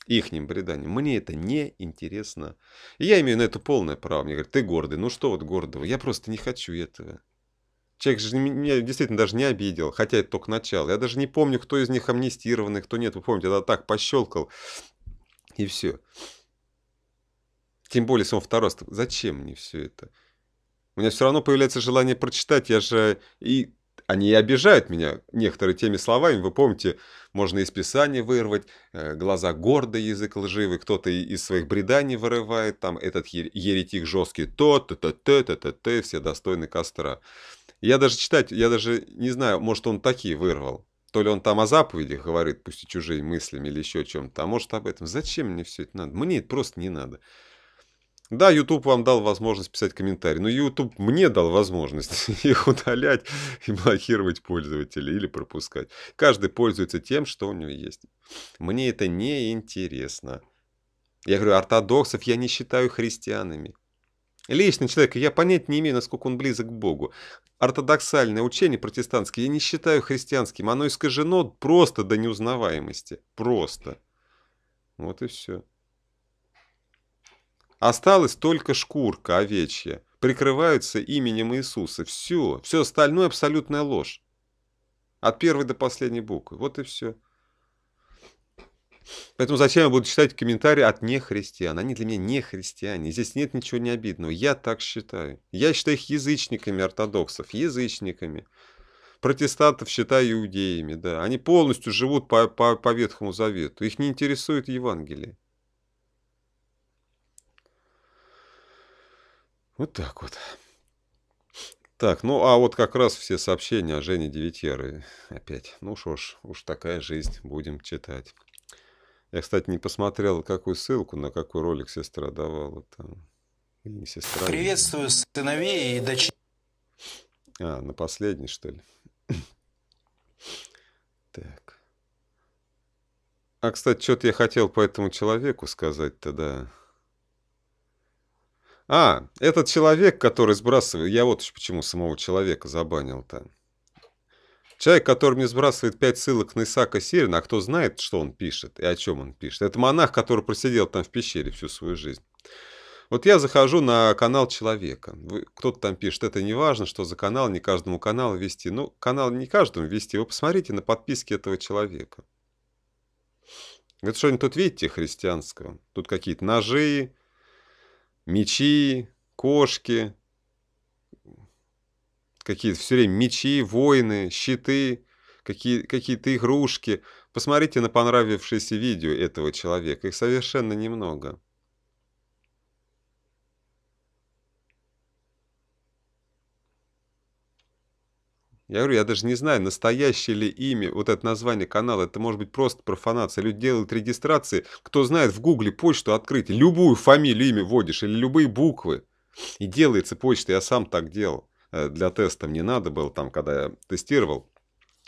Ихним бреданием. Мне это не интересно. И я имею на это полное право. Мне говорят, ты гордый. Ну что вот гордого? Я просто не хочу этого. Человек же меня действительно даже не обидел, хотя это только начало. Я даже не помню, кто из них амнистированный, кто нет. Вы помните, я так пощелкал, и все. Тем более, если он второсток. Зачем мне все это? У меня все равно появляется желание прочитать. Я же... И они и обижают меня некоторые теми словами. Вы помните, можно из Писания вырвать, э, глаза гордый, язык лживый, кто-то из своих бреданий вырывает, там этот еретик жесткий, то то то то то то то все достойны костра. Я даже читать, я даже не знаю, может, он такие вырвал. То ли он там о заповедях говорит, пусть и чужими мыслями или еще о чем-то, а может, об этом. Зачем мне все это надо? Мне это просто не надо. Да, YouTube вам дал возможность писать комментарии, но YouTube мне дал возможность их удалять и блокировать пользователей или пропускать. Каждый пользуется тем, что у него есть. Мне это не интересно. Я говорю, ортодоксов я не считаю христианами. Лично человека я понять не имею, насколько он близок к Богу. Ортодоксальное учение протестантское я не считаю христианским. Оно искажено просто до неузнаваемости. Просто. Вот и все. Осталась только шкурка овечья. Прикрываются именем Иисуса. Все, все остальное абсолютная ложь. От первой до последней буквы. Вот и все. Поэтому зачем я буду читать комментарии от нехристиан? Они для меня не христиане. Здесь нет ничего не обидного. Я так считаю. Я считаю их язычниками ортодоксов, язычниками. Протестантов считаю иудеями, да. Они полностью живут по, по, по Ветхому Завету. Их не интересует Евангелие. Вот так вот. Так, ну а вот как раз все сообщения о Жене Девятьяры опять. Ну что ж, уж такая жизнь, будем читать. Я, кстати, не посмотрел, какую ссылку, на какой ролик сестра давала там. Или не сестра. Приветствую или... сыновей и дочерей. А, на последний, что ли? Так. А, кстати, что-то я хотел по этому человеку сказать тогда. да. А, этот человек, который сбрасывает... Я вот еще почему самого человека забанил-то. Человек, который мне сбрасывает пять ссылок на Исака Сирина, а кто знает, что он пишет и о чем он пишет. Это монах, который просидел там в пещере всю свою жизнь. Вот я захожу на канал человека. Кто-то там пишет, это не важно, что за канал, не каждому каналу вести. Ну, канал не каждому вести. Вы посмотрите на подписки этого человека. Это что-нибудь тут видите христианского? Тут какие-то ножи, мечи, кошки, какие-то все время мечи, воины, щиты, какие, какие-то игрушки. Посмотрите на понравившееся видео этого человека, их совершенно немного. Я говорю, я даже не знаю, настоящее ли имя, вот это название канала, это может быть просто профанация. Люди делают регистрации, кто знает, в гугле почту открыть, любую фамилию, имя вводишь или любые буквы. И делается почта, я сам так делал э, для теста, мне надо было там, когда я тестировал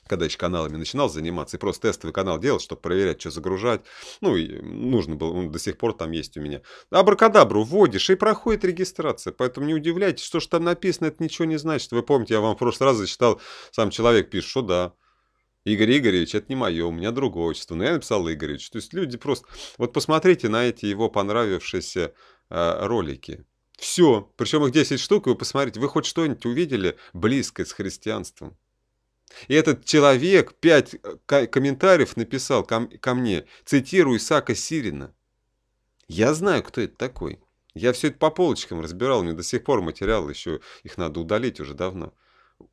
когда еще каналами начинал заниматься, и просто тестовый канал делал, чтобы проверять, что загружать. Ну, и нужно было, он до сих пор там есть у меня. Абракадабру вводишь, и проходит регистрация. Поэтому не удивляйтесь, что же там написано, это ничего не значит. Вы помните, я вам в прошлый раз зачитал, сам человек пишет, что да, Игорь Игоревич, это не мое, у меня другое отчество. Но ну, я написал Игоревич. То есть люди просто... Вот посмотрите на эти его понравившиеся э, ролики. Все. Причем их 10 штук, и вы посмотрите, вы хоть что-нибудь увидели близкое с христианством? И этот человек пять э, комментариев написал ко, ко мне, цитирую Исака Сирина. Я знаю, кто это такой. Я все это по полочкам разбирал, у меня до сих пор материал еще, их надо удалить уже давно.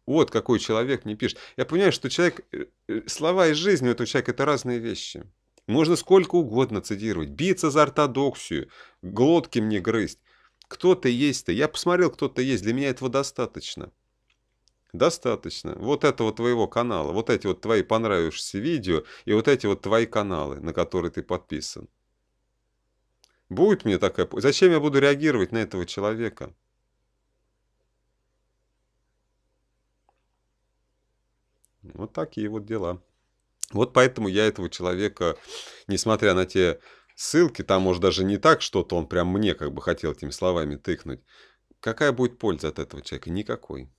Вот какой человек мне пишет. Я понимаю, что человек, э, э, слова из жизни у этого человека – это разные вещи. Можно сколько угодно цитировать, биться за ортодоксию, глотки мне грызть. Кто то есть-то? Я посмотрел, кто то есть, для меня этого достаточно. Достаточно. Вот этого твоего канала, вот эти вот твои понравившиеся видео и вот эти вот твои каналы, на которые ты подписан. Будет мне такая... Зачем я буду реагировать на этого человека? Вот такие вот дела. Вот поэтому я этого человека, несмотря на те ссылки, там, может, даже не так что-то, он прям мне как бы хотел этими словами тыкнуть. Какая будет польза от этого человека? Никакой.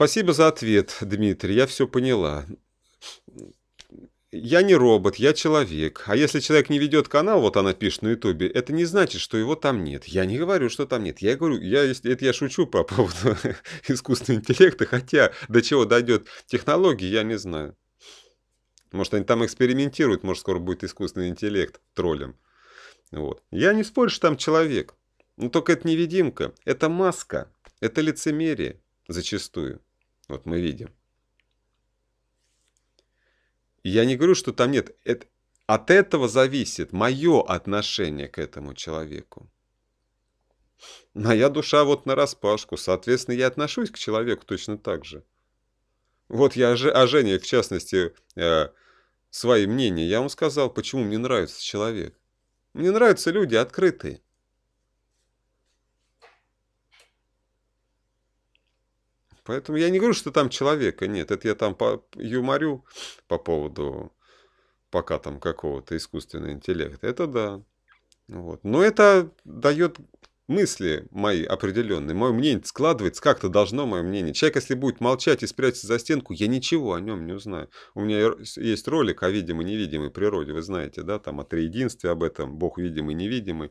Спасибо за ответ, Дмитрий, я все поняла. Я не робот, я человек. А если человек не ведет канал, вот она пишет на Ютубе, это не значит, что его там нет. Я не говорю, что там нет. Я говорю, я, это я шучу по поводу искусственного интеллекта, хотя до чего дойдет технологии, я не знаю. Может, они там экспериментируют, может, скоро будет искусственный интеллект троллем. Вот. Я не спорю, что там человек. Но только это невидимка, это маска, это лицемерие зачастую. Вот мы видим. Я не говорю, что там нет. Это, от этого зависит мое отношение к этому человеку. Моя душа вот на распашку, соответственно, я отношусь к человеку точно так же. Вот я о а Жене, в частности, э, свои мнения, я вам сказал, почему мне нравится человек. Мне нравятся люди открытые. Поэтому я не говорю, что там человека нет. Это я там по юморю по поводу пока там какого-то искусственного интеллекта. Это да. Вот. Но это дает мысли мои определенные. Мое мнение складывается, как-то должно мое мнение. Человек, если будет молчать и спрятаться за стенку, я ничего о нем не узнаю. У меня есть ролик о видимой-невидимой природе, вы знаете, да, там о триединстве об этом, Бог видимый-невидимый.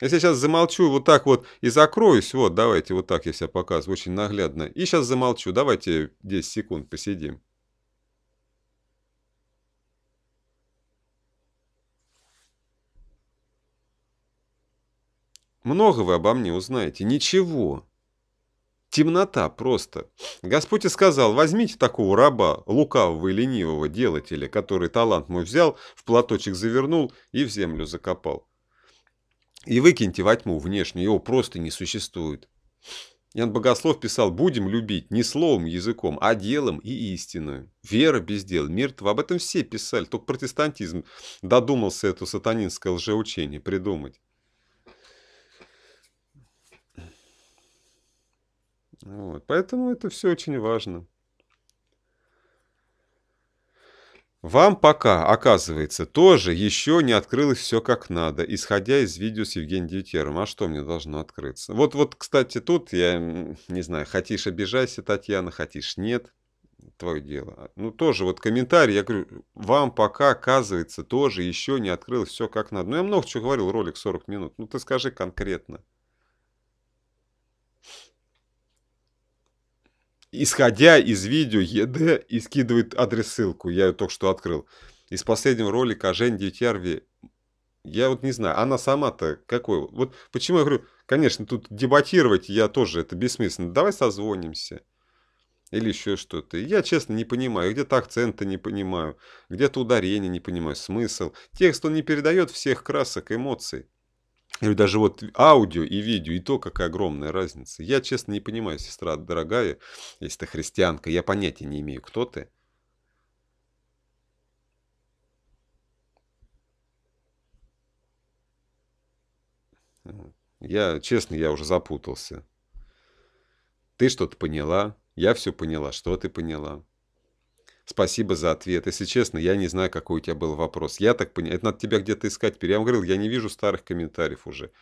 Если я сейчас замолчу вот так вот и закроюсь, вот, давайте вот так я себя показываю, очень наглядно. И сейчас замолчу, давайте 10 секунд посидим. Много вы обо мне узнаете, ничего. Темнота просто. Господь и сказал, возьмите такого раба, лукавого и ленивого делателя, который талант мой взял, в платочек завернул и в землю закопал. И выкиньте во тьму внешне, его просто не существует. Ян Богослов писал «Будем любить не словом, а языком, а делом и истинную. Вера без дел, мертва». Об этом все писали, только протестантизм додумался это сатанинское лжеучение придумать. Вот. Поэтому это все очень важно. Вам пока, оказывается, тоже еще не открылось все как надо, исходя из видео с Евгением Дютером. А что мне должно открыться? Вот, вот, кстати, тут я не знаю, хотишь обижайся, Татьяна, хотишь нет, твое дело. Ну, тоже вот комментарий, я говорю, вам пока, оказывается, тоже еще не открылось все как надо. Ну, я много чего говорил, ролик 40 минут. Ну, ты скажи конкретно. исходя из видео ЕД и скидывает адрес ссылку. Я ее только что открыл. Из последнего ролика о Жене Дютьярве я вот не знаю, она сама-то какой? Вот почему я говорю, конечно, тут дебатировать я тоже, это бессмысленно. Давай созвонимся. Или еще что-то. Я, честно, не понимаю. Где-то акценты не понимаю. Где-то ударение не понимаю. Смысл. Текст, он не передает всех красок, эмоций или даже вот аудио и видео, и то, какая огромная разница. Я, честно, не понимаю, сестра дорогая, если ты христианка, я понятия не имею, кто ты. Я, честно, я уже запутался. Ты что-то поняла, я все поняла, что ты поняла. Спасибо за ответ. Если честно, я не знаю, какой у тебя был вопрос. Я так понимаю, это надо тебя где-то искать. Я вам говорил, я не вижу старых комментариев уже.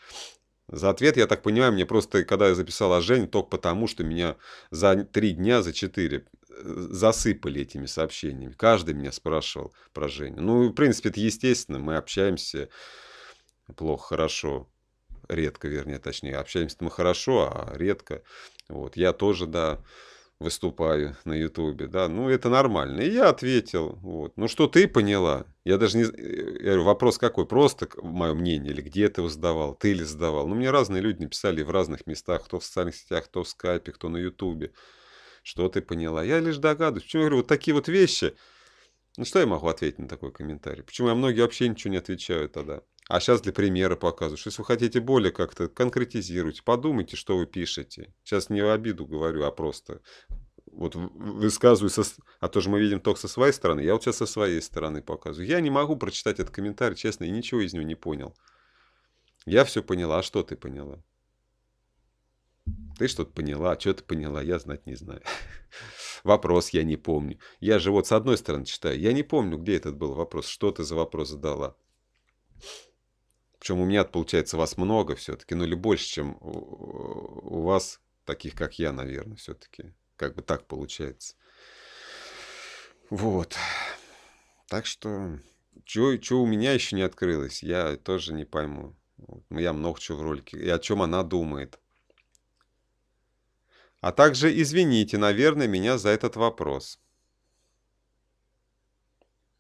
За ответ, я так понимаю, мне просто, когда я записал о Жене, только потому, что меня за три дня, за четыре э, засыпали этими сообщениями. Каждый меня спрашивал про Женю. Ну, в принципе, это естественно, мы общаемся плохо, хорошо, редко, вернее, точнее, общаемся мы хорошо, а редко. Вот, я тоже, да, выступаю на Ютубе, да, ну это нормально. И я ответил, вот, ну что ты поняла? Я даже не, э, я говорю, вопрос какой, просто мое мнение, или где ты его задавал, ты ли задавал? Ну мне разные люди написали в разных местах, кто в социальных сетях, кто в скайпе, кто на Ютубе, что ты поняла? Я лишь догадываюсь, почему я говорю, вот такие вот вещи, ну что я могу ответить на такой комментарий? Почему я многие вообще ничего не отвечаю тогда? А сейчас для примера показываешь. Если вы хотите более как-то конкретизировать, подумайте, что вы пишете. Сейчас не обиду говорю, а просто вот высказываю, со, а то же мы видим только со своей стороны, я вот сейчас со своей стороны показываю. Я не могу прочитать этот комментарий, честно, и ничего из него не понял. Я все поняла, а что ты поняла? Ты что-то поняла, а что ты поняла, я знать не знаю. Вопрос я не помню. Я же вот с одной стороны читаю, я не помню, где этот был вопрос, что ты за вопрос задала. Причем у меня, получается, вас много все-таки, ну или больше, чем у, вас, таких как я, наверное, все-таки. Как бы так получается. Вот. Так что, что у меня еще не открылось, я тоже не пойму. Ну, я много чего в ролике. И о чем она думает. А также извините, наверное, меня за этот вопрос.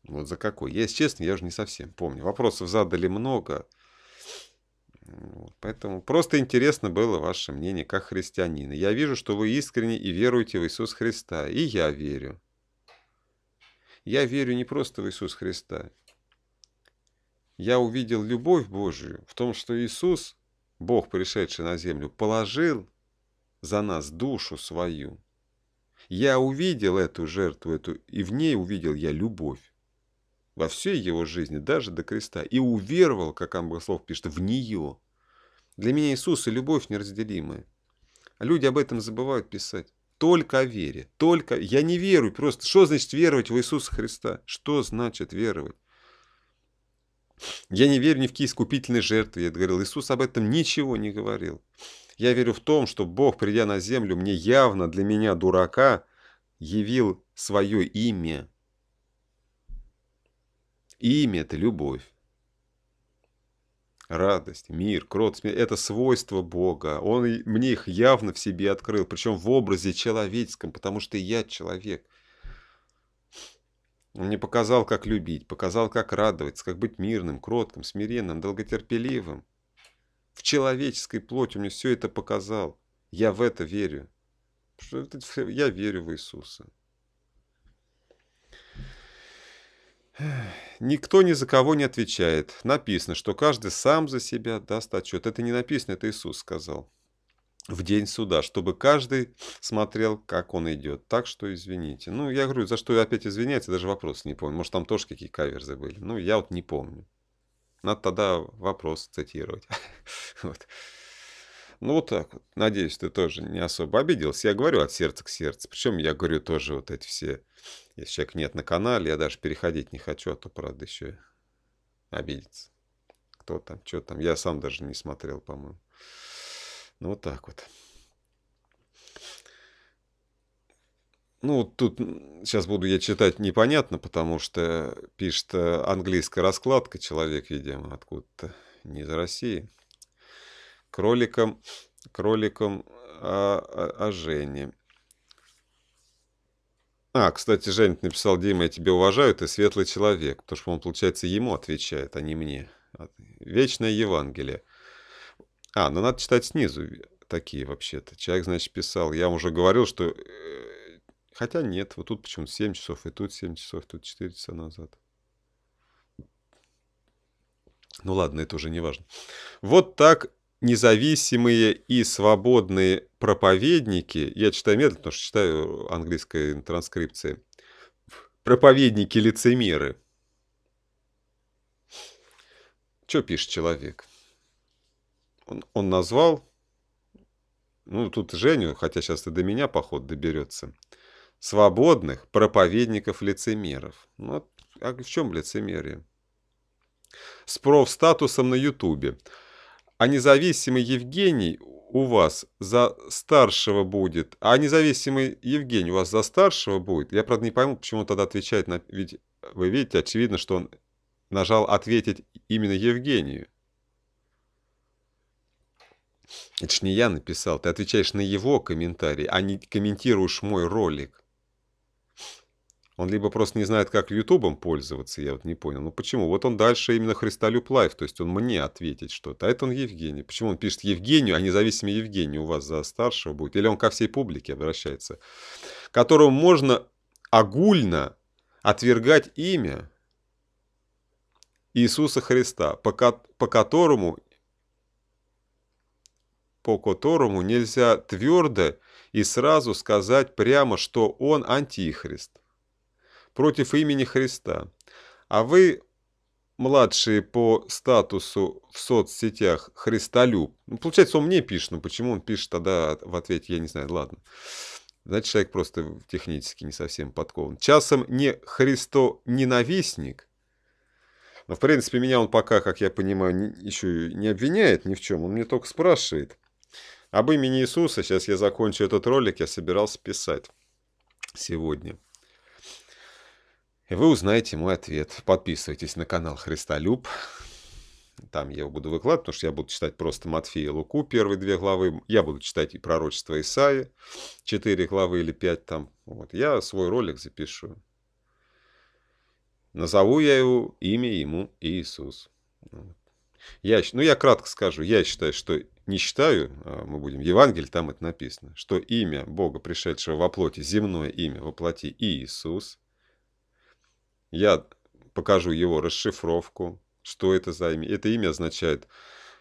Вот за какой? Я, если честно, я же не совсем помню. Вопросов задали много. Вот, поэтому просто интересно было ваше мнение как христианина. Я вижу, что вы искренне и веруете в Иисуса Христа. И я верю. Я верю не просто в Иисуса Христа. Я увидел любовь Божию в том, что Иисус, Бог, пришедший на землю, положил за нас душу свою. Я увидел эту жертву, эту, и в ней увидел я любовь во всей его жизни, даже до креста, и уверовал, как Амброслов пишет, в нее. Для меня Иисус и любовь неразделимы. А люди об этом забывают писать. Только о вере. Только... Я не верую просто. Что значит веровать в Иисуса Христа? Что значит веровать? Я не верю ни в какие искупительные жертвы. Я говорил, Иисус об этом ничего не говорил. Я верю в том, что Бог, придя на землю, мне явно для меня, дурака, явил свое имя – Имя – это любовь. Радость, мир, кротость – это свойство Бога. Он мне их явно в себе открыл, причем в образе человеческом, потому что я человек. Он мне показал, как любить, показал, как радоваться, как быть мирным, кротким, смиренным, долготерпеливым. В человеческой плоти он мне все это показал. Я в это верю. Я верю в Иисуса. Никто ни за кого не отвечает. Написано, что каждый сам за себя даст отчет. Это не написано, это Иисус сказал. В день суда, чтобы каждый смотрел, как он идет. Так что извините. Ну, я говорю, за что я опять извиняюсь? извиняется, даже вопрос не помню. Может, там тоже какие каверзы были. Ну, я вот не помню. Надо тогда вопрос цитировать. Ну вот так вот. Надеюсь, ты тоже не особо обиделся. Я говорю от сердца к сердцу. Причем я говорю тоже вот эти все... Если человек нет на канале, я даже переходить не хочу, а то, правда, еще обидится. Кто там, что там. Я сам даже не смотрел, по-моему. Ну вот так вот. Ну, тут сейчас буду я читать непонятно, потому что пишет э, английская раскладка, человек, видимо, откуда-то не из России кроликом, кроликом о, о, о Жене. А, кстати, Женя написал, Дима, я тебя уважаю, ты светлый человек. Потому что он, получается, ему отвечает, а не мне. Вечное Евангелие. А, ну надо читать снизу такие вообще-то. Человек, значит, писал. Я уже говорил, что... Э, хотя нет, вот тут почему-то 7 часов, и тут 7 часов, тут 4 часа назад. Ну ладно, это уже не важно. Вот так независимые и свободные проповедники, я читаю медленно, потому что читаю английской транскрипции, проповедники-лицемеры. Что пишет человек? Он, он назвал, ну тут Женю, хотя сейчас и до меня поход доберется, свободных проповедников-лицемеров. Ну, а в чем лицемерие? С профстатусом на Ютубе а независимый Евгений у вас за старшего будет, а независимый Евгений у вас за старшего будет. Я, правда, не пойму, почему он тогда отвечает на... Ведь вы видите, очевидно, что он нажал «ответить» именно Евгению. Это ж не я написал, ты отвечаешь на его комментарий, а не комментируешь мой ролик. Он либо просто не знает, как Ютубом пользоваться, я вот не понял. Ну почему? Вот он дальше именно Христолюб Лайф, то есть он мне ответит что-то. А это он Евгений. Почему он пишет Евгению, а независимый Евгений у вас за старшего будет? Или он ко всей публике обращается? Которому можно огульно отвергать имя Иисуса Христа, по, ко по которому по которому нельзя твердо и сразу сказать прямо, что он антихрист против имени Христа. А вы, младшие по статусу в соцсетях, Христолюб. Ну, получается, он мне пишет, но почему он пишет тогда в ответе, я не знаю, ладно. Значит, человек просто технически не совсем подкован. Часом не Христо ненавистник, но, в принципе, меня он пока, как я понимаю, еще не обвиняет ни в чем, он мне только спрашивает. Об имени Иисуса, сейчас я закончу этот ролик, я собирался писать сегодня. И вы узнаете мой ответ. Подписывайтесь на канал Христолюб. Там я его буду выкладывать, потому что я буду читать просто Матфея и Луку, первые две главы. Я буду читать и пророчество Исаи, четыре главы или пять там. Вот. Я свой ролик запишу. Назову я его имя ему Иисус. Я, ну, я кратко скажу. Я считаю, что не считаю, а мы будем, Евангелие, там это написано, что имя Бога, пришедшего во плоти, земное имя во плоти Иисус – я покажу его расшифровку, что это за имя. Это имя означает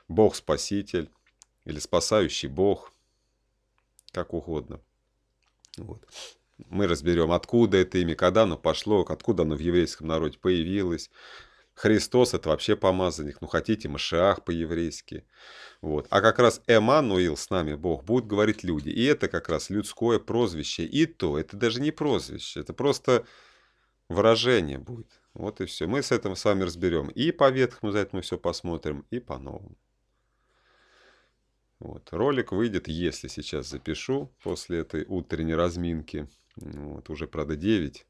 Бог-спаситель или спасающий Бог, как угодно. Вот. Мы разберем, откуда это имя, когда оно пошло, откуда оно в еврейском народе появилось. Христос – это вообще помазанник, ну хотите, Машиах по-еврейски. Вот. А как раз Эммануил, с нами Бог, будут говорить люди. И это как раз людское прозвище. И то, это даже не прозвище, это просто выражение будет. Вот и все. Мы с этим с вами разберем. И по ветхому за это мы все посмотрим, и по новому. Вот. Ролик выйдет, если сейчас запишу, после этой утренней разминки. Вот, уже, правда, 9.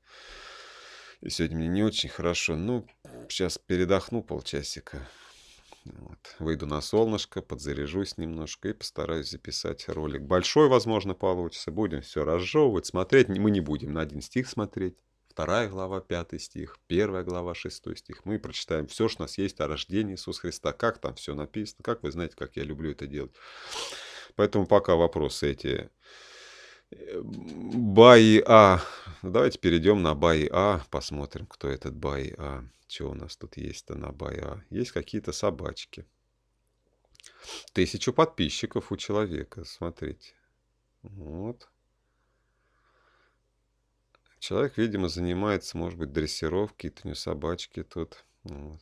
И сегодня мне не очень хорошо. Ну, сейчас передохну полчасика. Вот. Выйду на солнышко, подзаряжусь немножко и постараюсь записать ролик. Большой, возможно, получится. Будем все разжевывать, смотреть. Мы не будем на один стих смотреть. 2 глава 5 стих, 1 глава 6 стих. Мы прочитаем все, что у нас есть о рождении Иисуса Христа, как там все написано, как вы знаете, как я люблю это делать. Поэтому пока вопросы эти. Эм, баи А. Ну, давайте перейдем на Баи А, посмотрим, кто этот Баи А. Что у нас тут есть-то на Баи А? Есть какие-то собачки. Тысячу подписчиков у человека, смотрите. Вот. Человек, видимо, занимается, может быть, дрессировкой, это не собачки тут. Ну вот.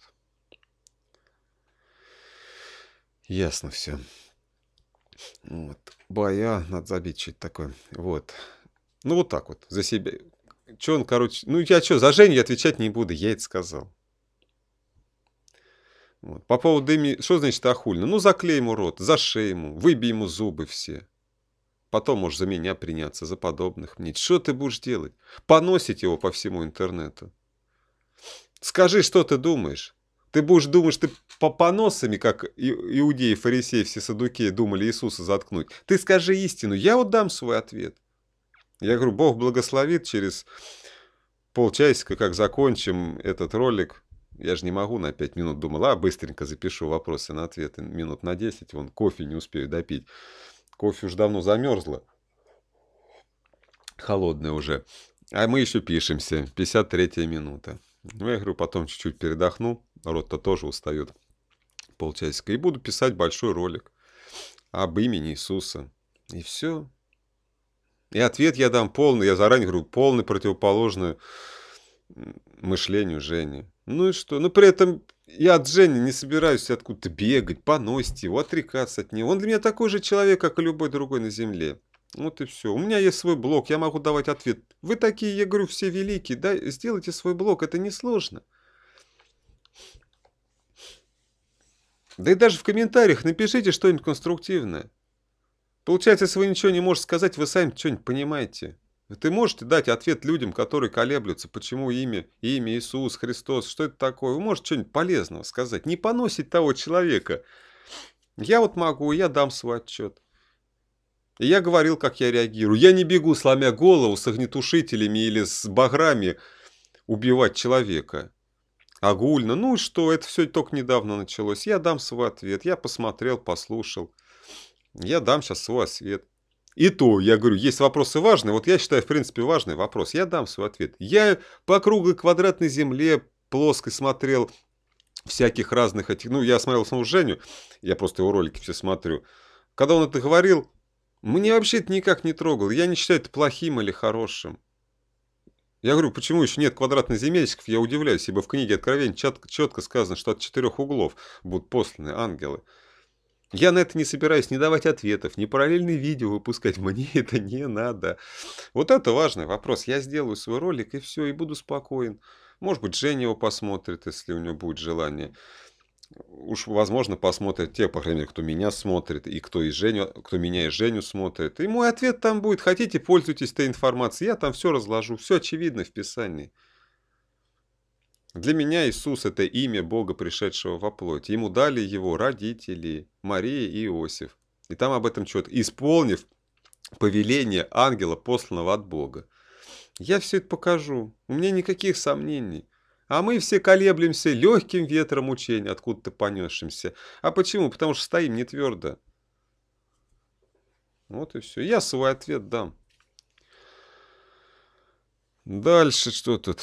Ясно все. Ну вот. Боя, надо забить что-то такое. Вот. Ну, вот так вот, за себя. Че он, короче... Ну, я что, за Женю я отвечать не буду, я это сказал. Вот. По поводу имени... Что значит охульно? Ну, заклей ему рот, зашей ему, выбей ему зубы все. Потом уж за меня приняться, за подобных мне. Что ты будешь делать? Поносить его по всему интернету. Скажи, что ты думаешь? Ты будешь думать, что ты по поносами, как иудеи, фарисеи, все садуки думали Иисуса заткнуть. Ты скажи истину, я вот дам свой ответ. Я говорю, Бог благословит через полчасика, как закончим этот ролик. Я же не могу на 5 минут думала, быстренько запишу вопросы на ответы минут на 10, вон кофе не успею допить. Кофе уж давно замерзло. Холодное уже. А мы еще пишемся. 53 минута. Ну, я говорю, потом чуть-чуть передохну. Рот-то тоже устает. Полчасика. И буду писать большой ролик об имени Иисуса. И все. И ответ я дам полный, я заранее говорю, полный противоположный мышлению Жени. Ну и что? Ну при этом я от Жени не собираюсь откуда-то бегать, поносить его, отрекаться от него. Он для меня такой же человек, как и любой другой на земле. Вот и все. У меня есть свой блог, я могу давать ответ. Вы такие, я говорю, все великие, да, сделайте свой блог, это несложно. Да и даже в комментариях напишите что-нибудь конструктивное. Получается, если вы ничего не можете сказать, вы сами что-нибудь понимаете. Ты можешь дать ответ людям, которые колеблются, почему имя, имя Иисус, Христос, что это такое? Вы можете что-нибудь полезного сказать, не поносить того человека. Я вот могу, я дам свой отчет. И я говорил, как я реагирую. Я не бегу, сломя голову, с огнетушителями или с баграми убивать человека. Огульно. Ну и что, это все только недавно началось. Я дам свой ответ. Я посмотрел, послушал. Я дам сейчас свой ответ. И то, я говорю, есть вопросы важные. Вот я считаю, в принципе, важный вопрос. Я дам свой ответ. Я по круглой квадратной земле плоской смотрел всяких разных этих... Ну, я смотрел самого Женю, я просто его ролики все смотрю. Когда он это говорил, мне вообще это никак не трогал. Я не считаю это плохим или хорошим. Я говорю, почему еще нет квадратных земельщиков? Я удивляюсь, ибо в книге Откровений четко, четко сказано, что от четырех углов будут посланы ангелы. Я на это не собираюсь не давать ответов, не параллельные видео выпускать. Мне это не надо. Вот это важный вопрос. Я сделаю свой ролик и все, и буду спокоен. Может быть, Женя его посмотрит, если у него будет желание. Уж, возможно, посмотрят те, по крайней мере, кто меня смотрит, и кто, и Женю, кто меня и Женю смотрит. И мой ответ там будет. Хотите, пользуйтесь этой информацией. Я там все разложу. Все очевидно в писании. Для меня Иисус – это имя Бога, пришедшего во плоть. Ему дали его родители Мария и Иосиф. И там об этом четко. Исполнив повеление ангела, посланного от Бога. Я все это покажу. У меня никаких сомнений. А мы все колеблемся легким ветром учения, откуда-то понесшимся. А почему? Потому что стоим не твердо. Вот и все. Я свой ответ дам. Дальше что тут?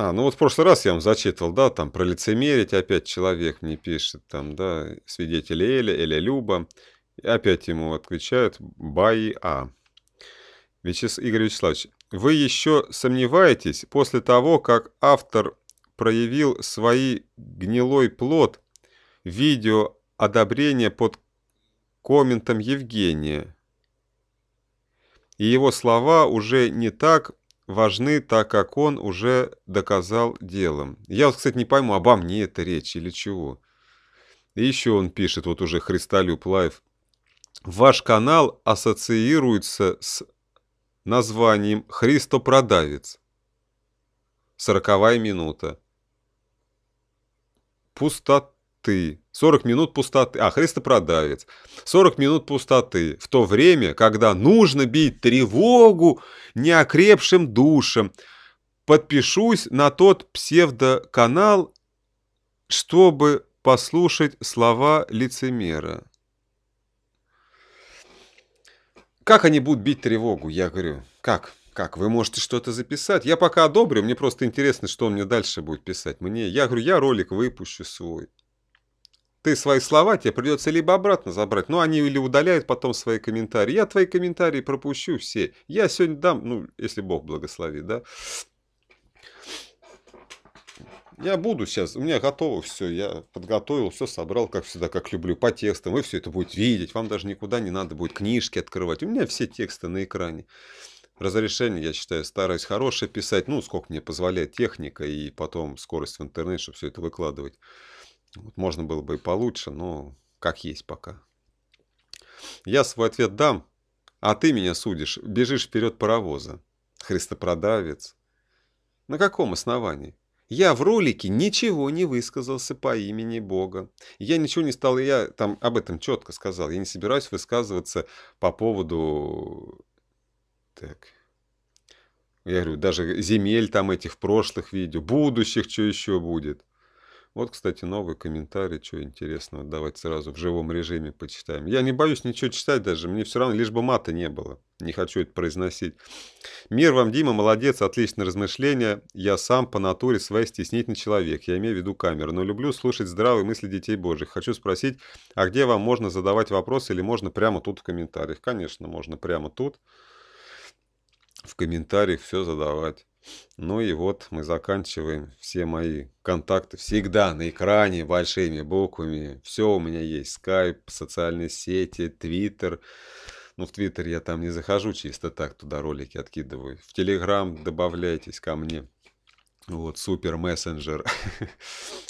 А, ну вот в прошлый раз я вам зачитывал, да, там про лицемерить опять человек мне пишет, там, да, свидетели Эля, Эля Люба. И опять ему отвечают БАИА. А. Вячес... Игорь Вячеславович, вы еще сомневаетесь после того, как автор проявил свой гнилой плод видео одобрения под комментом Евгения. И его слова уже не так важны, так как он уже доказал делом. Я вот, кстати, не пойму, обо мне это речь или чего. И еще он пишет, вот уже Христолюб Лайв. Ваш канал ассоциируется с названием «Христопродавец». Сороковая минута. Пустота пустоты. 40 минут пустоты. А, христопродавец. 40 минут пустоты. В то время, когда нужно бить тревогу неокрепшим душам. Подпишусь на тот псевдоканал, чтобы послушать слова лицемера. Как они будут бить тревогу? Я говорю, как? как, вы можете что-то записать? Я пока одобрю, мне просто интересно, что он мне дальше будет писать. Мне, я говорю, я ролик выпущу свой. Ты свои слова тебе придется либо обратно забрать, но ну, они или удаляют потом свои комментарии. Я твои комментарии пропущу все. Я сегодня дам, ну, если Бог благословит, да. Я буду сейчас, у меня готово все, я подготовил, все собрал, как всегда, как люблю, по текстам. Вы все это будете видеть, вам даже никуда не надо будет книжки открывать. У меня все тексты на экране. Разрешение, я считаю, стараюсь хорошее писать, ну, сколько мне позволяет техника и потом скорость в интернете, чтобы все это выкладывать. Вот можно было бы и получше, но как есть пока. Я свой ответ дам, а ты меня судишь, бежишь вперед паровоза. Христопродавец. На каком основании? Я в ролике ничего не высказался по имени Бога. Я ничего не стал, я там об этом четко сказал. Я не собираюсь высказываться по поводу... Так. Я говорю, даже земель там этих прошлых видео, будущих, что еще будет. Вот, кстати, новый комментарий, что интересного. Давайте сразу в живом режиме почитаем. Я не боюсь ничего читать даже, мне все равно, лишь бы мата не было. Не хочу это произносить. Мир вам, Дима, молодец, отличное размышление. Я сам по натуре свой стеснительный человек, я имею в виду камеру, но люблю слушать здравые мысли детей божьих. Хочу спросить, а где вам можно задавать вопросы или можно прямо тут в комментариях? Конечно, можно прямо тут в комментариях все задавать. Ну и вот мы заканчиваем все мои контакты. Всегда на экране большими буквами. Все у меня есть. Skype социальные сети, Twitter Ну, в Twitter я там не захожу, чисто так туда ролики откидываю. В Telegram добавляйтесь ко мне. Вот, супер мессенджер.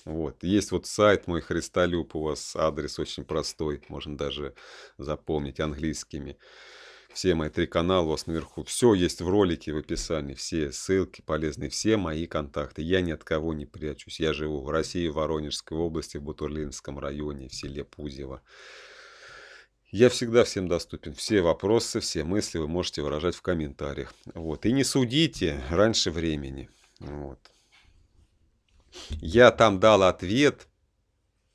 вот, есть вот сайт мой Христолюб, у вас адрес очень простой, можно даже запомнить английскими все мои три канала у вас наверху. Все есть в ролике, в описании, все ссылки полезные, все мои контакты. Я ни от кого не прячусь. Я живу в России, в Воронежской области, в Бутурлинском районе, в селе Пузево. Я всегда всем доступен. Все вопросы, все мысли вы можете выражать в комментариях. Вот. И не судите раньше времени. Вот. Я там дал ответ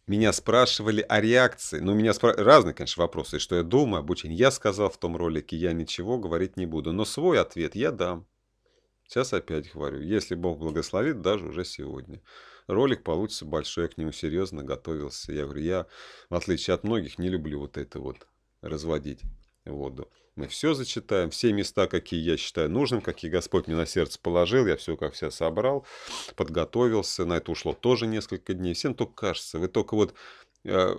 меня спрашивали о реакции. Ну, меня спра... разные, конечно, вопросы. Что я думаю об учении. Я сказал в том ролике, я ничего говорить не буду. Но свой ответ я дам. Сейчас опять говорю. Если Бог благословит, даже уже сегодня. Ролик получится большой. Я к нему серьезно готовился. Я говорю, я, в отличие от многих, не люблю вот это вот разводить воду. Мы все зачитаем, все места, какие я считаю нужным, какие Господь мне на сердце положил, я все как вся собрал, подготовился, на это ушло тоже несколько дней. Всем только кажется, вы только вот э,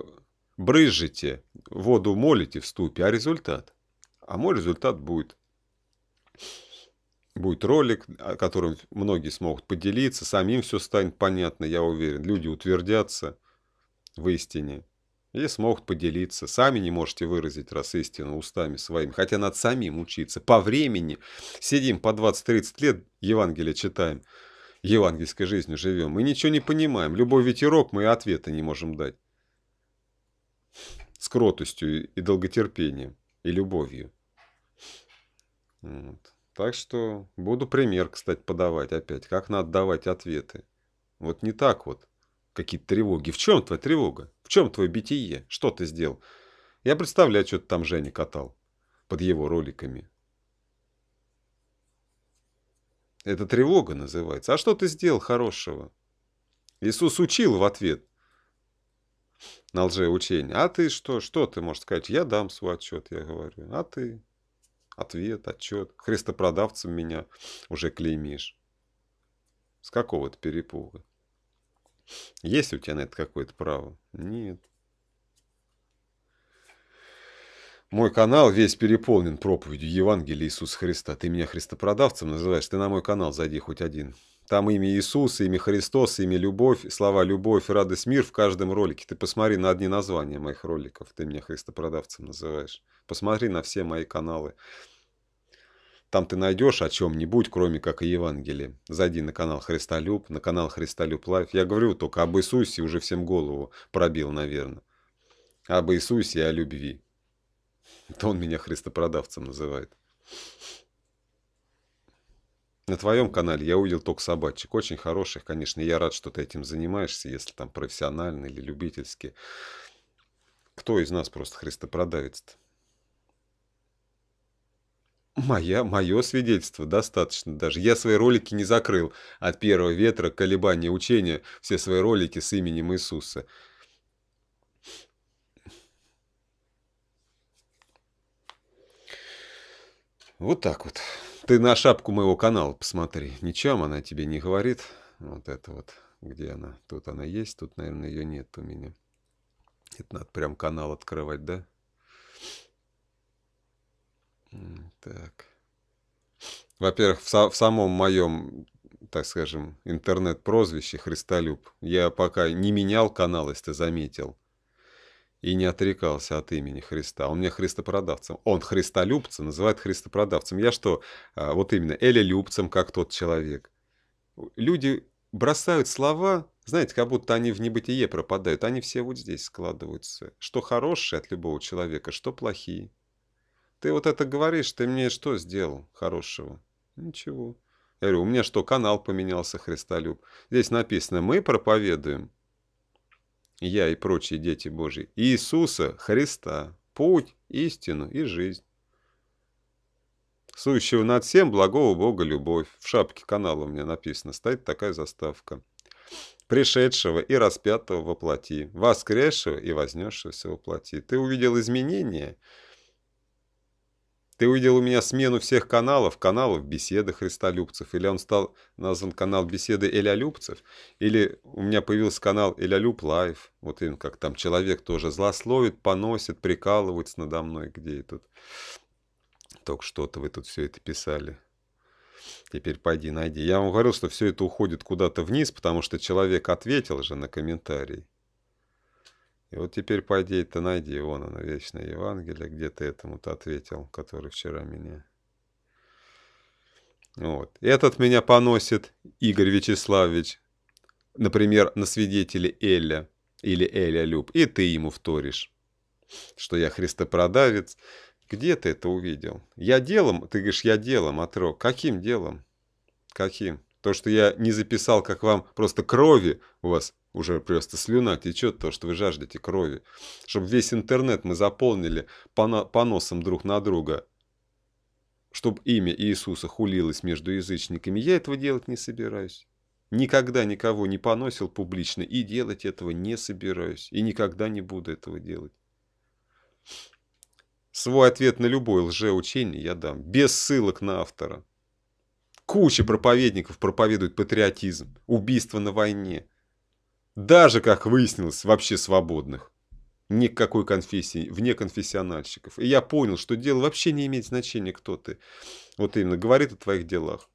брызжете, воду молите в ступе, а результат? А мой результат будет будет ролик, о котором многие смогут поделиться, самим все станет понятно, я уверен. Люди утвердятся в истине и смогут поделиться. Сами не можете выразить раз истину устами своими, хотя над самим учиться. По времени сидим по 20-30 лет, Евангелие читаем, евангельской жизнью живем. Мы ничего не понимаем. Любой ветерок мы и ответа не можем дать. С кротостью и долготерпением, и любовью. Вот. Так что буду пример, кстати, подавать опять. Как надо давать ответы. Вот не так вот. Какие-то тревоги. В чем твоя тревога? В чем твое битие? Что ты сделал? Я представляю, что ты там Женя катал под его роликами. Это тревога называется. А что ты сделал хорошего? Иисус учил в ответ на лжеучение. А ты что? Что ты можешь сказать? Я дам свой отчет, я говорю. А ты? Ответ, отчет. Христопродавцем меня уже клеймишь. С какого-то перепуга. Есть у тебя на это какое-то право? Нет. Мой канал весь переполнен проповедью Евангелия Иисуса Христа. Ты меня христопродавцем называешь? Ты на мой канал зайди хоть один. Там имя Иисус, имя Христос, имя Любовь, слова Любовь, Радость, Мир в каждом ролике. Ты посмотри на одни названия моих роликов. Ты меня христопродавцем называешь. Посмотри на все мои каналы. Там ты найдешь о чем-нибудь, кроме как о Евангелии. Зайди на канал Христолюб, на канал Христолюб Лайф. Я говорю только об Иисусе, уже всем голову пробил, наверное. Об Иисусе и о любви. То он меня христопродавцем называет. На твоем канале я увидел только собачек. Очень хороших, конечно. Я рад, что ты этим занимаешься, если там профессионально или любительски. Кто из нас просто христопродавец-то? Моя, мое свидетельство достаточно даже. Я свои ролики не закрыл. От первого ветра, колебания учения, все свои ролики с именем Иисуса. Вот так вот. Ты на шапку моего канала посмотри. Ничем она тебе не говорит. Вот это вот. Где она? Тут она есть, тут, наверное, ее нет у меня. Это надо прям канал открывать, да? Так. Во-первых, в, в самом моем, так скажем, интернет-прозвище Христолюб я пока не менял канал, если ты заметил, и не отрекался от имени Христа. Он мне христопродавцем. Он христолюбца называет христопродавцем. Я что, а, вот именно, элелюбцем, как тот человек. Люди бросают слова, знаете, как будто они в небытие пропадают. Они все вот здесь складываются. Что хорошее от любого человека, что плохие. Ты вот это говоришь, ты мне что сделал хорошего? Ничего. Я говорю, у меня что, канал поменялся, Христолюб. Здесь написано, мы проповедуем, я и прочие дети Божьи, Иисуса Христа, путь, истину и жизнь. Сущего над всем благого Бога любовь. В шапке канала у меня написано, стоит такая заставка. Пришедшего и распятого воплоти, воскресшего и вознесшегося воплоти. Ты увидел изменения, ты увидел у меня смену всех каналов, каналов беседы Христолюбцев, или он стал назван канал беседы Эля Любцев, или у меня появился канал Эля Люб Лайв, вот им как там человек тоже злословит, поносит, прикалывается надо мной, где этот... Только что-то вы тут все это писали. Теперь пойди найди. Я вам говорил, что все это уходит куда-то вниз, потому что человек ответил же на комментарий. И вот теперь пойди ты найди, вон оно, вечное Евангелие, где ты этому-то ответил, который вчера меня. Вот. Этот меня поносит, Игорь Вячеславович, например, на свидетеле Эля или Эля Люб, и ты ему вторишь, что я христопродавец. Где ты это увидел? Я делом, ты говоришь, я делом, отрок. Каким делом? Каким? То, что я не записал, как вам просто крови у вас уже просто слюна течет, то, что вы жаждете крови. Чтобы весь интернет мы заполнили поносом друг на друга. Чтобы имя Иисуса хулилось между язычниками. Я этого делать не собираюсь. Никогда никого не поносил публично и делать этого не собираюсь. И никогда не буду этого делать. Свой ответ на любое лжеучение я дам. Без ссылок на автора. Куча проповедников проповедует патриотизм, убийство на войне – даже, как выяснилось, вообще свободных. никакой конфессии, вне конфессиональщиков. И я понял, что дело вообще не имеет значения, кто ты. Вот именно, говорит о твоих делах.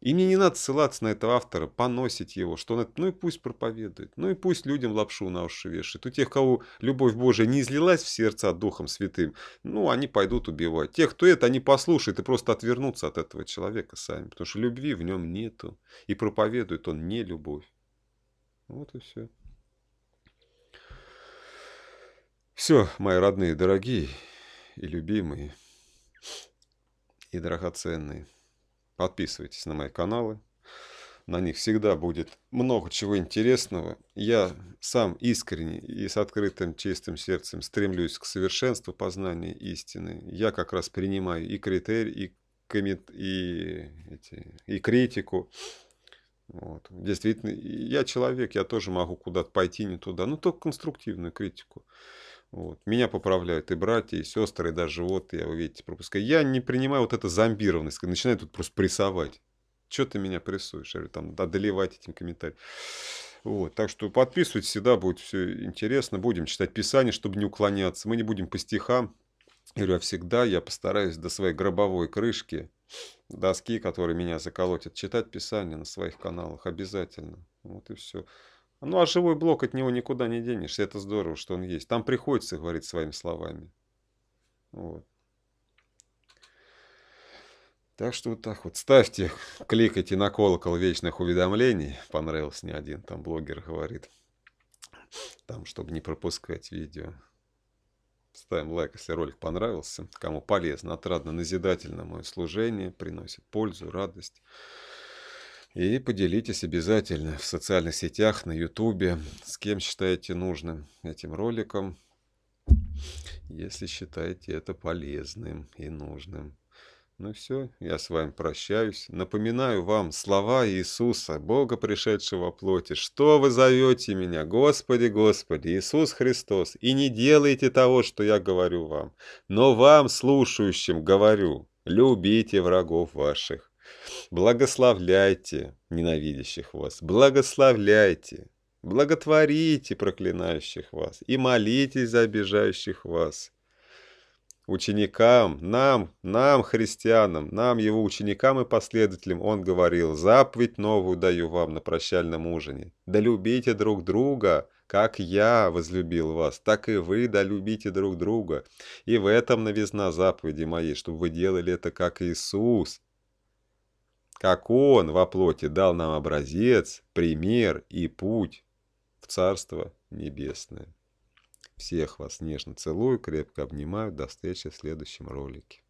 И мне не надо ссылаться на этого автора, поносить его, что он это, ну и пусть проповедует, ну и пусть людям лапшу на уши вешает. У тех, кого любовь Божия не излилась в сердца Духом Святым, ну, они пойдут убивать. Тех, кто это, они послушают и просто отвернутся от этого человека сами, потому что любви в нем нету, и проповедует он не любовь. Вот и все. Все, мои родные, дорогие и любимые, и драгоценные. Подписывайтесь на мои каналы. На них всегда будет много чего интересного. Я сам искренне и с открытым чистым сердцем стремлюсь к совершенству познания истины. Я как раз принимаю и критерий, и, коммент, и, эти, и критику, вот. Действительно, я человек, я тоже могу куда-то пойти не туда, но только конструктивную критику. Вот. Меня поправляют и братья, и сестры, и даже вот, я, вы видите, пропускаю. Я не принимаю вот эту зомбированность, начинаю тут просто прессовать. Че ты меня прессуешь? Или там одолевать этим комментарием. Вот, так что подписывайтесь, всегда будет все интересно. Будем читать Писание, чтобы не уклоняться. Мы не будем по стихам. Я говорю, а всегда я постараюсь до своей гробовой крышки доски, которые меня заколотят, читать писание на своих каналах обязательно. Вот и все. Ну а живой блок от него никуда не денешься. Это здорово, что он есть. Там приходится говорить своими словами. Вот. Так что вот так вот. Ставьте, кликайте на колокол вечных уведомлений. Понравился не один там блогер говорит. Там, чтобы не пропускать видео. Ставим лайк, если ролик понравился. Кому полезно, отрадно, назидательно мое служение, приносит пользу, радость. И поделитесь обязательно в социальных сетях, на ютубе, с кем считаете нужным этим роликом, если считаете это полезным и нужным. Ну все, я с вами прощаюсь. Напоминаю вам слова Иисуса, Бога, пришедшего во плоти. Что вы зовете меня? Господи, Господи, Иисус Христос. И не делайте того, что я говорю вам. Но вам, слушающим, говорю, любите врагов ваших. Благословляйте ненавидящих вас. Благословляйте. Благотворите проклинающих вас и молитесь за обижающих вас ученикам, нам, нам, христианам, нам, его ученикам и последователям, он говорил, «Заповедь новую даю вам на прощальном ужине. Да любите друг друга, как я возлюбил вас, так и вы да любите друг друга. И в этом новизна заповеди моей, чтобы вы делали это, как Иисус, как Он во плоти дал нам образец, пример и путь в Царство Небесное. Всех вас нежно целую, крепко обнимаю. До встречи в следующем ролике.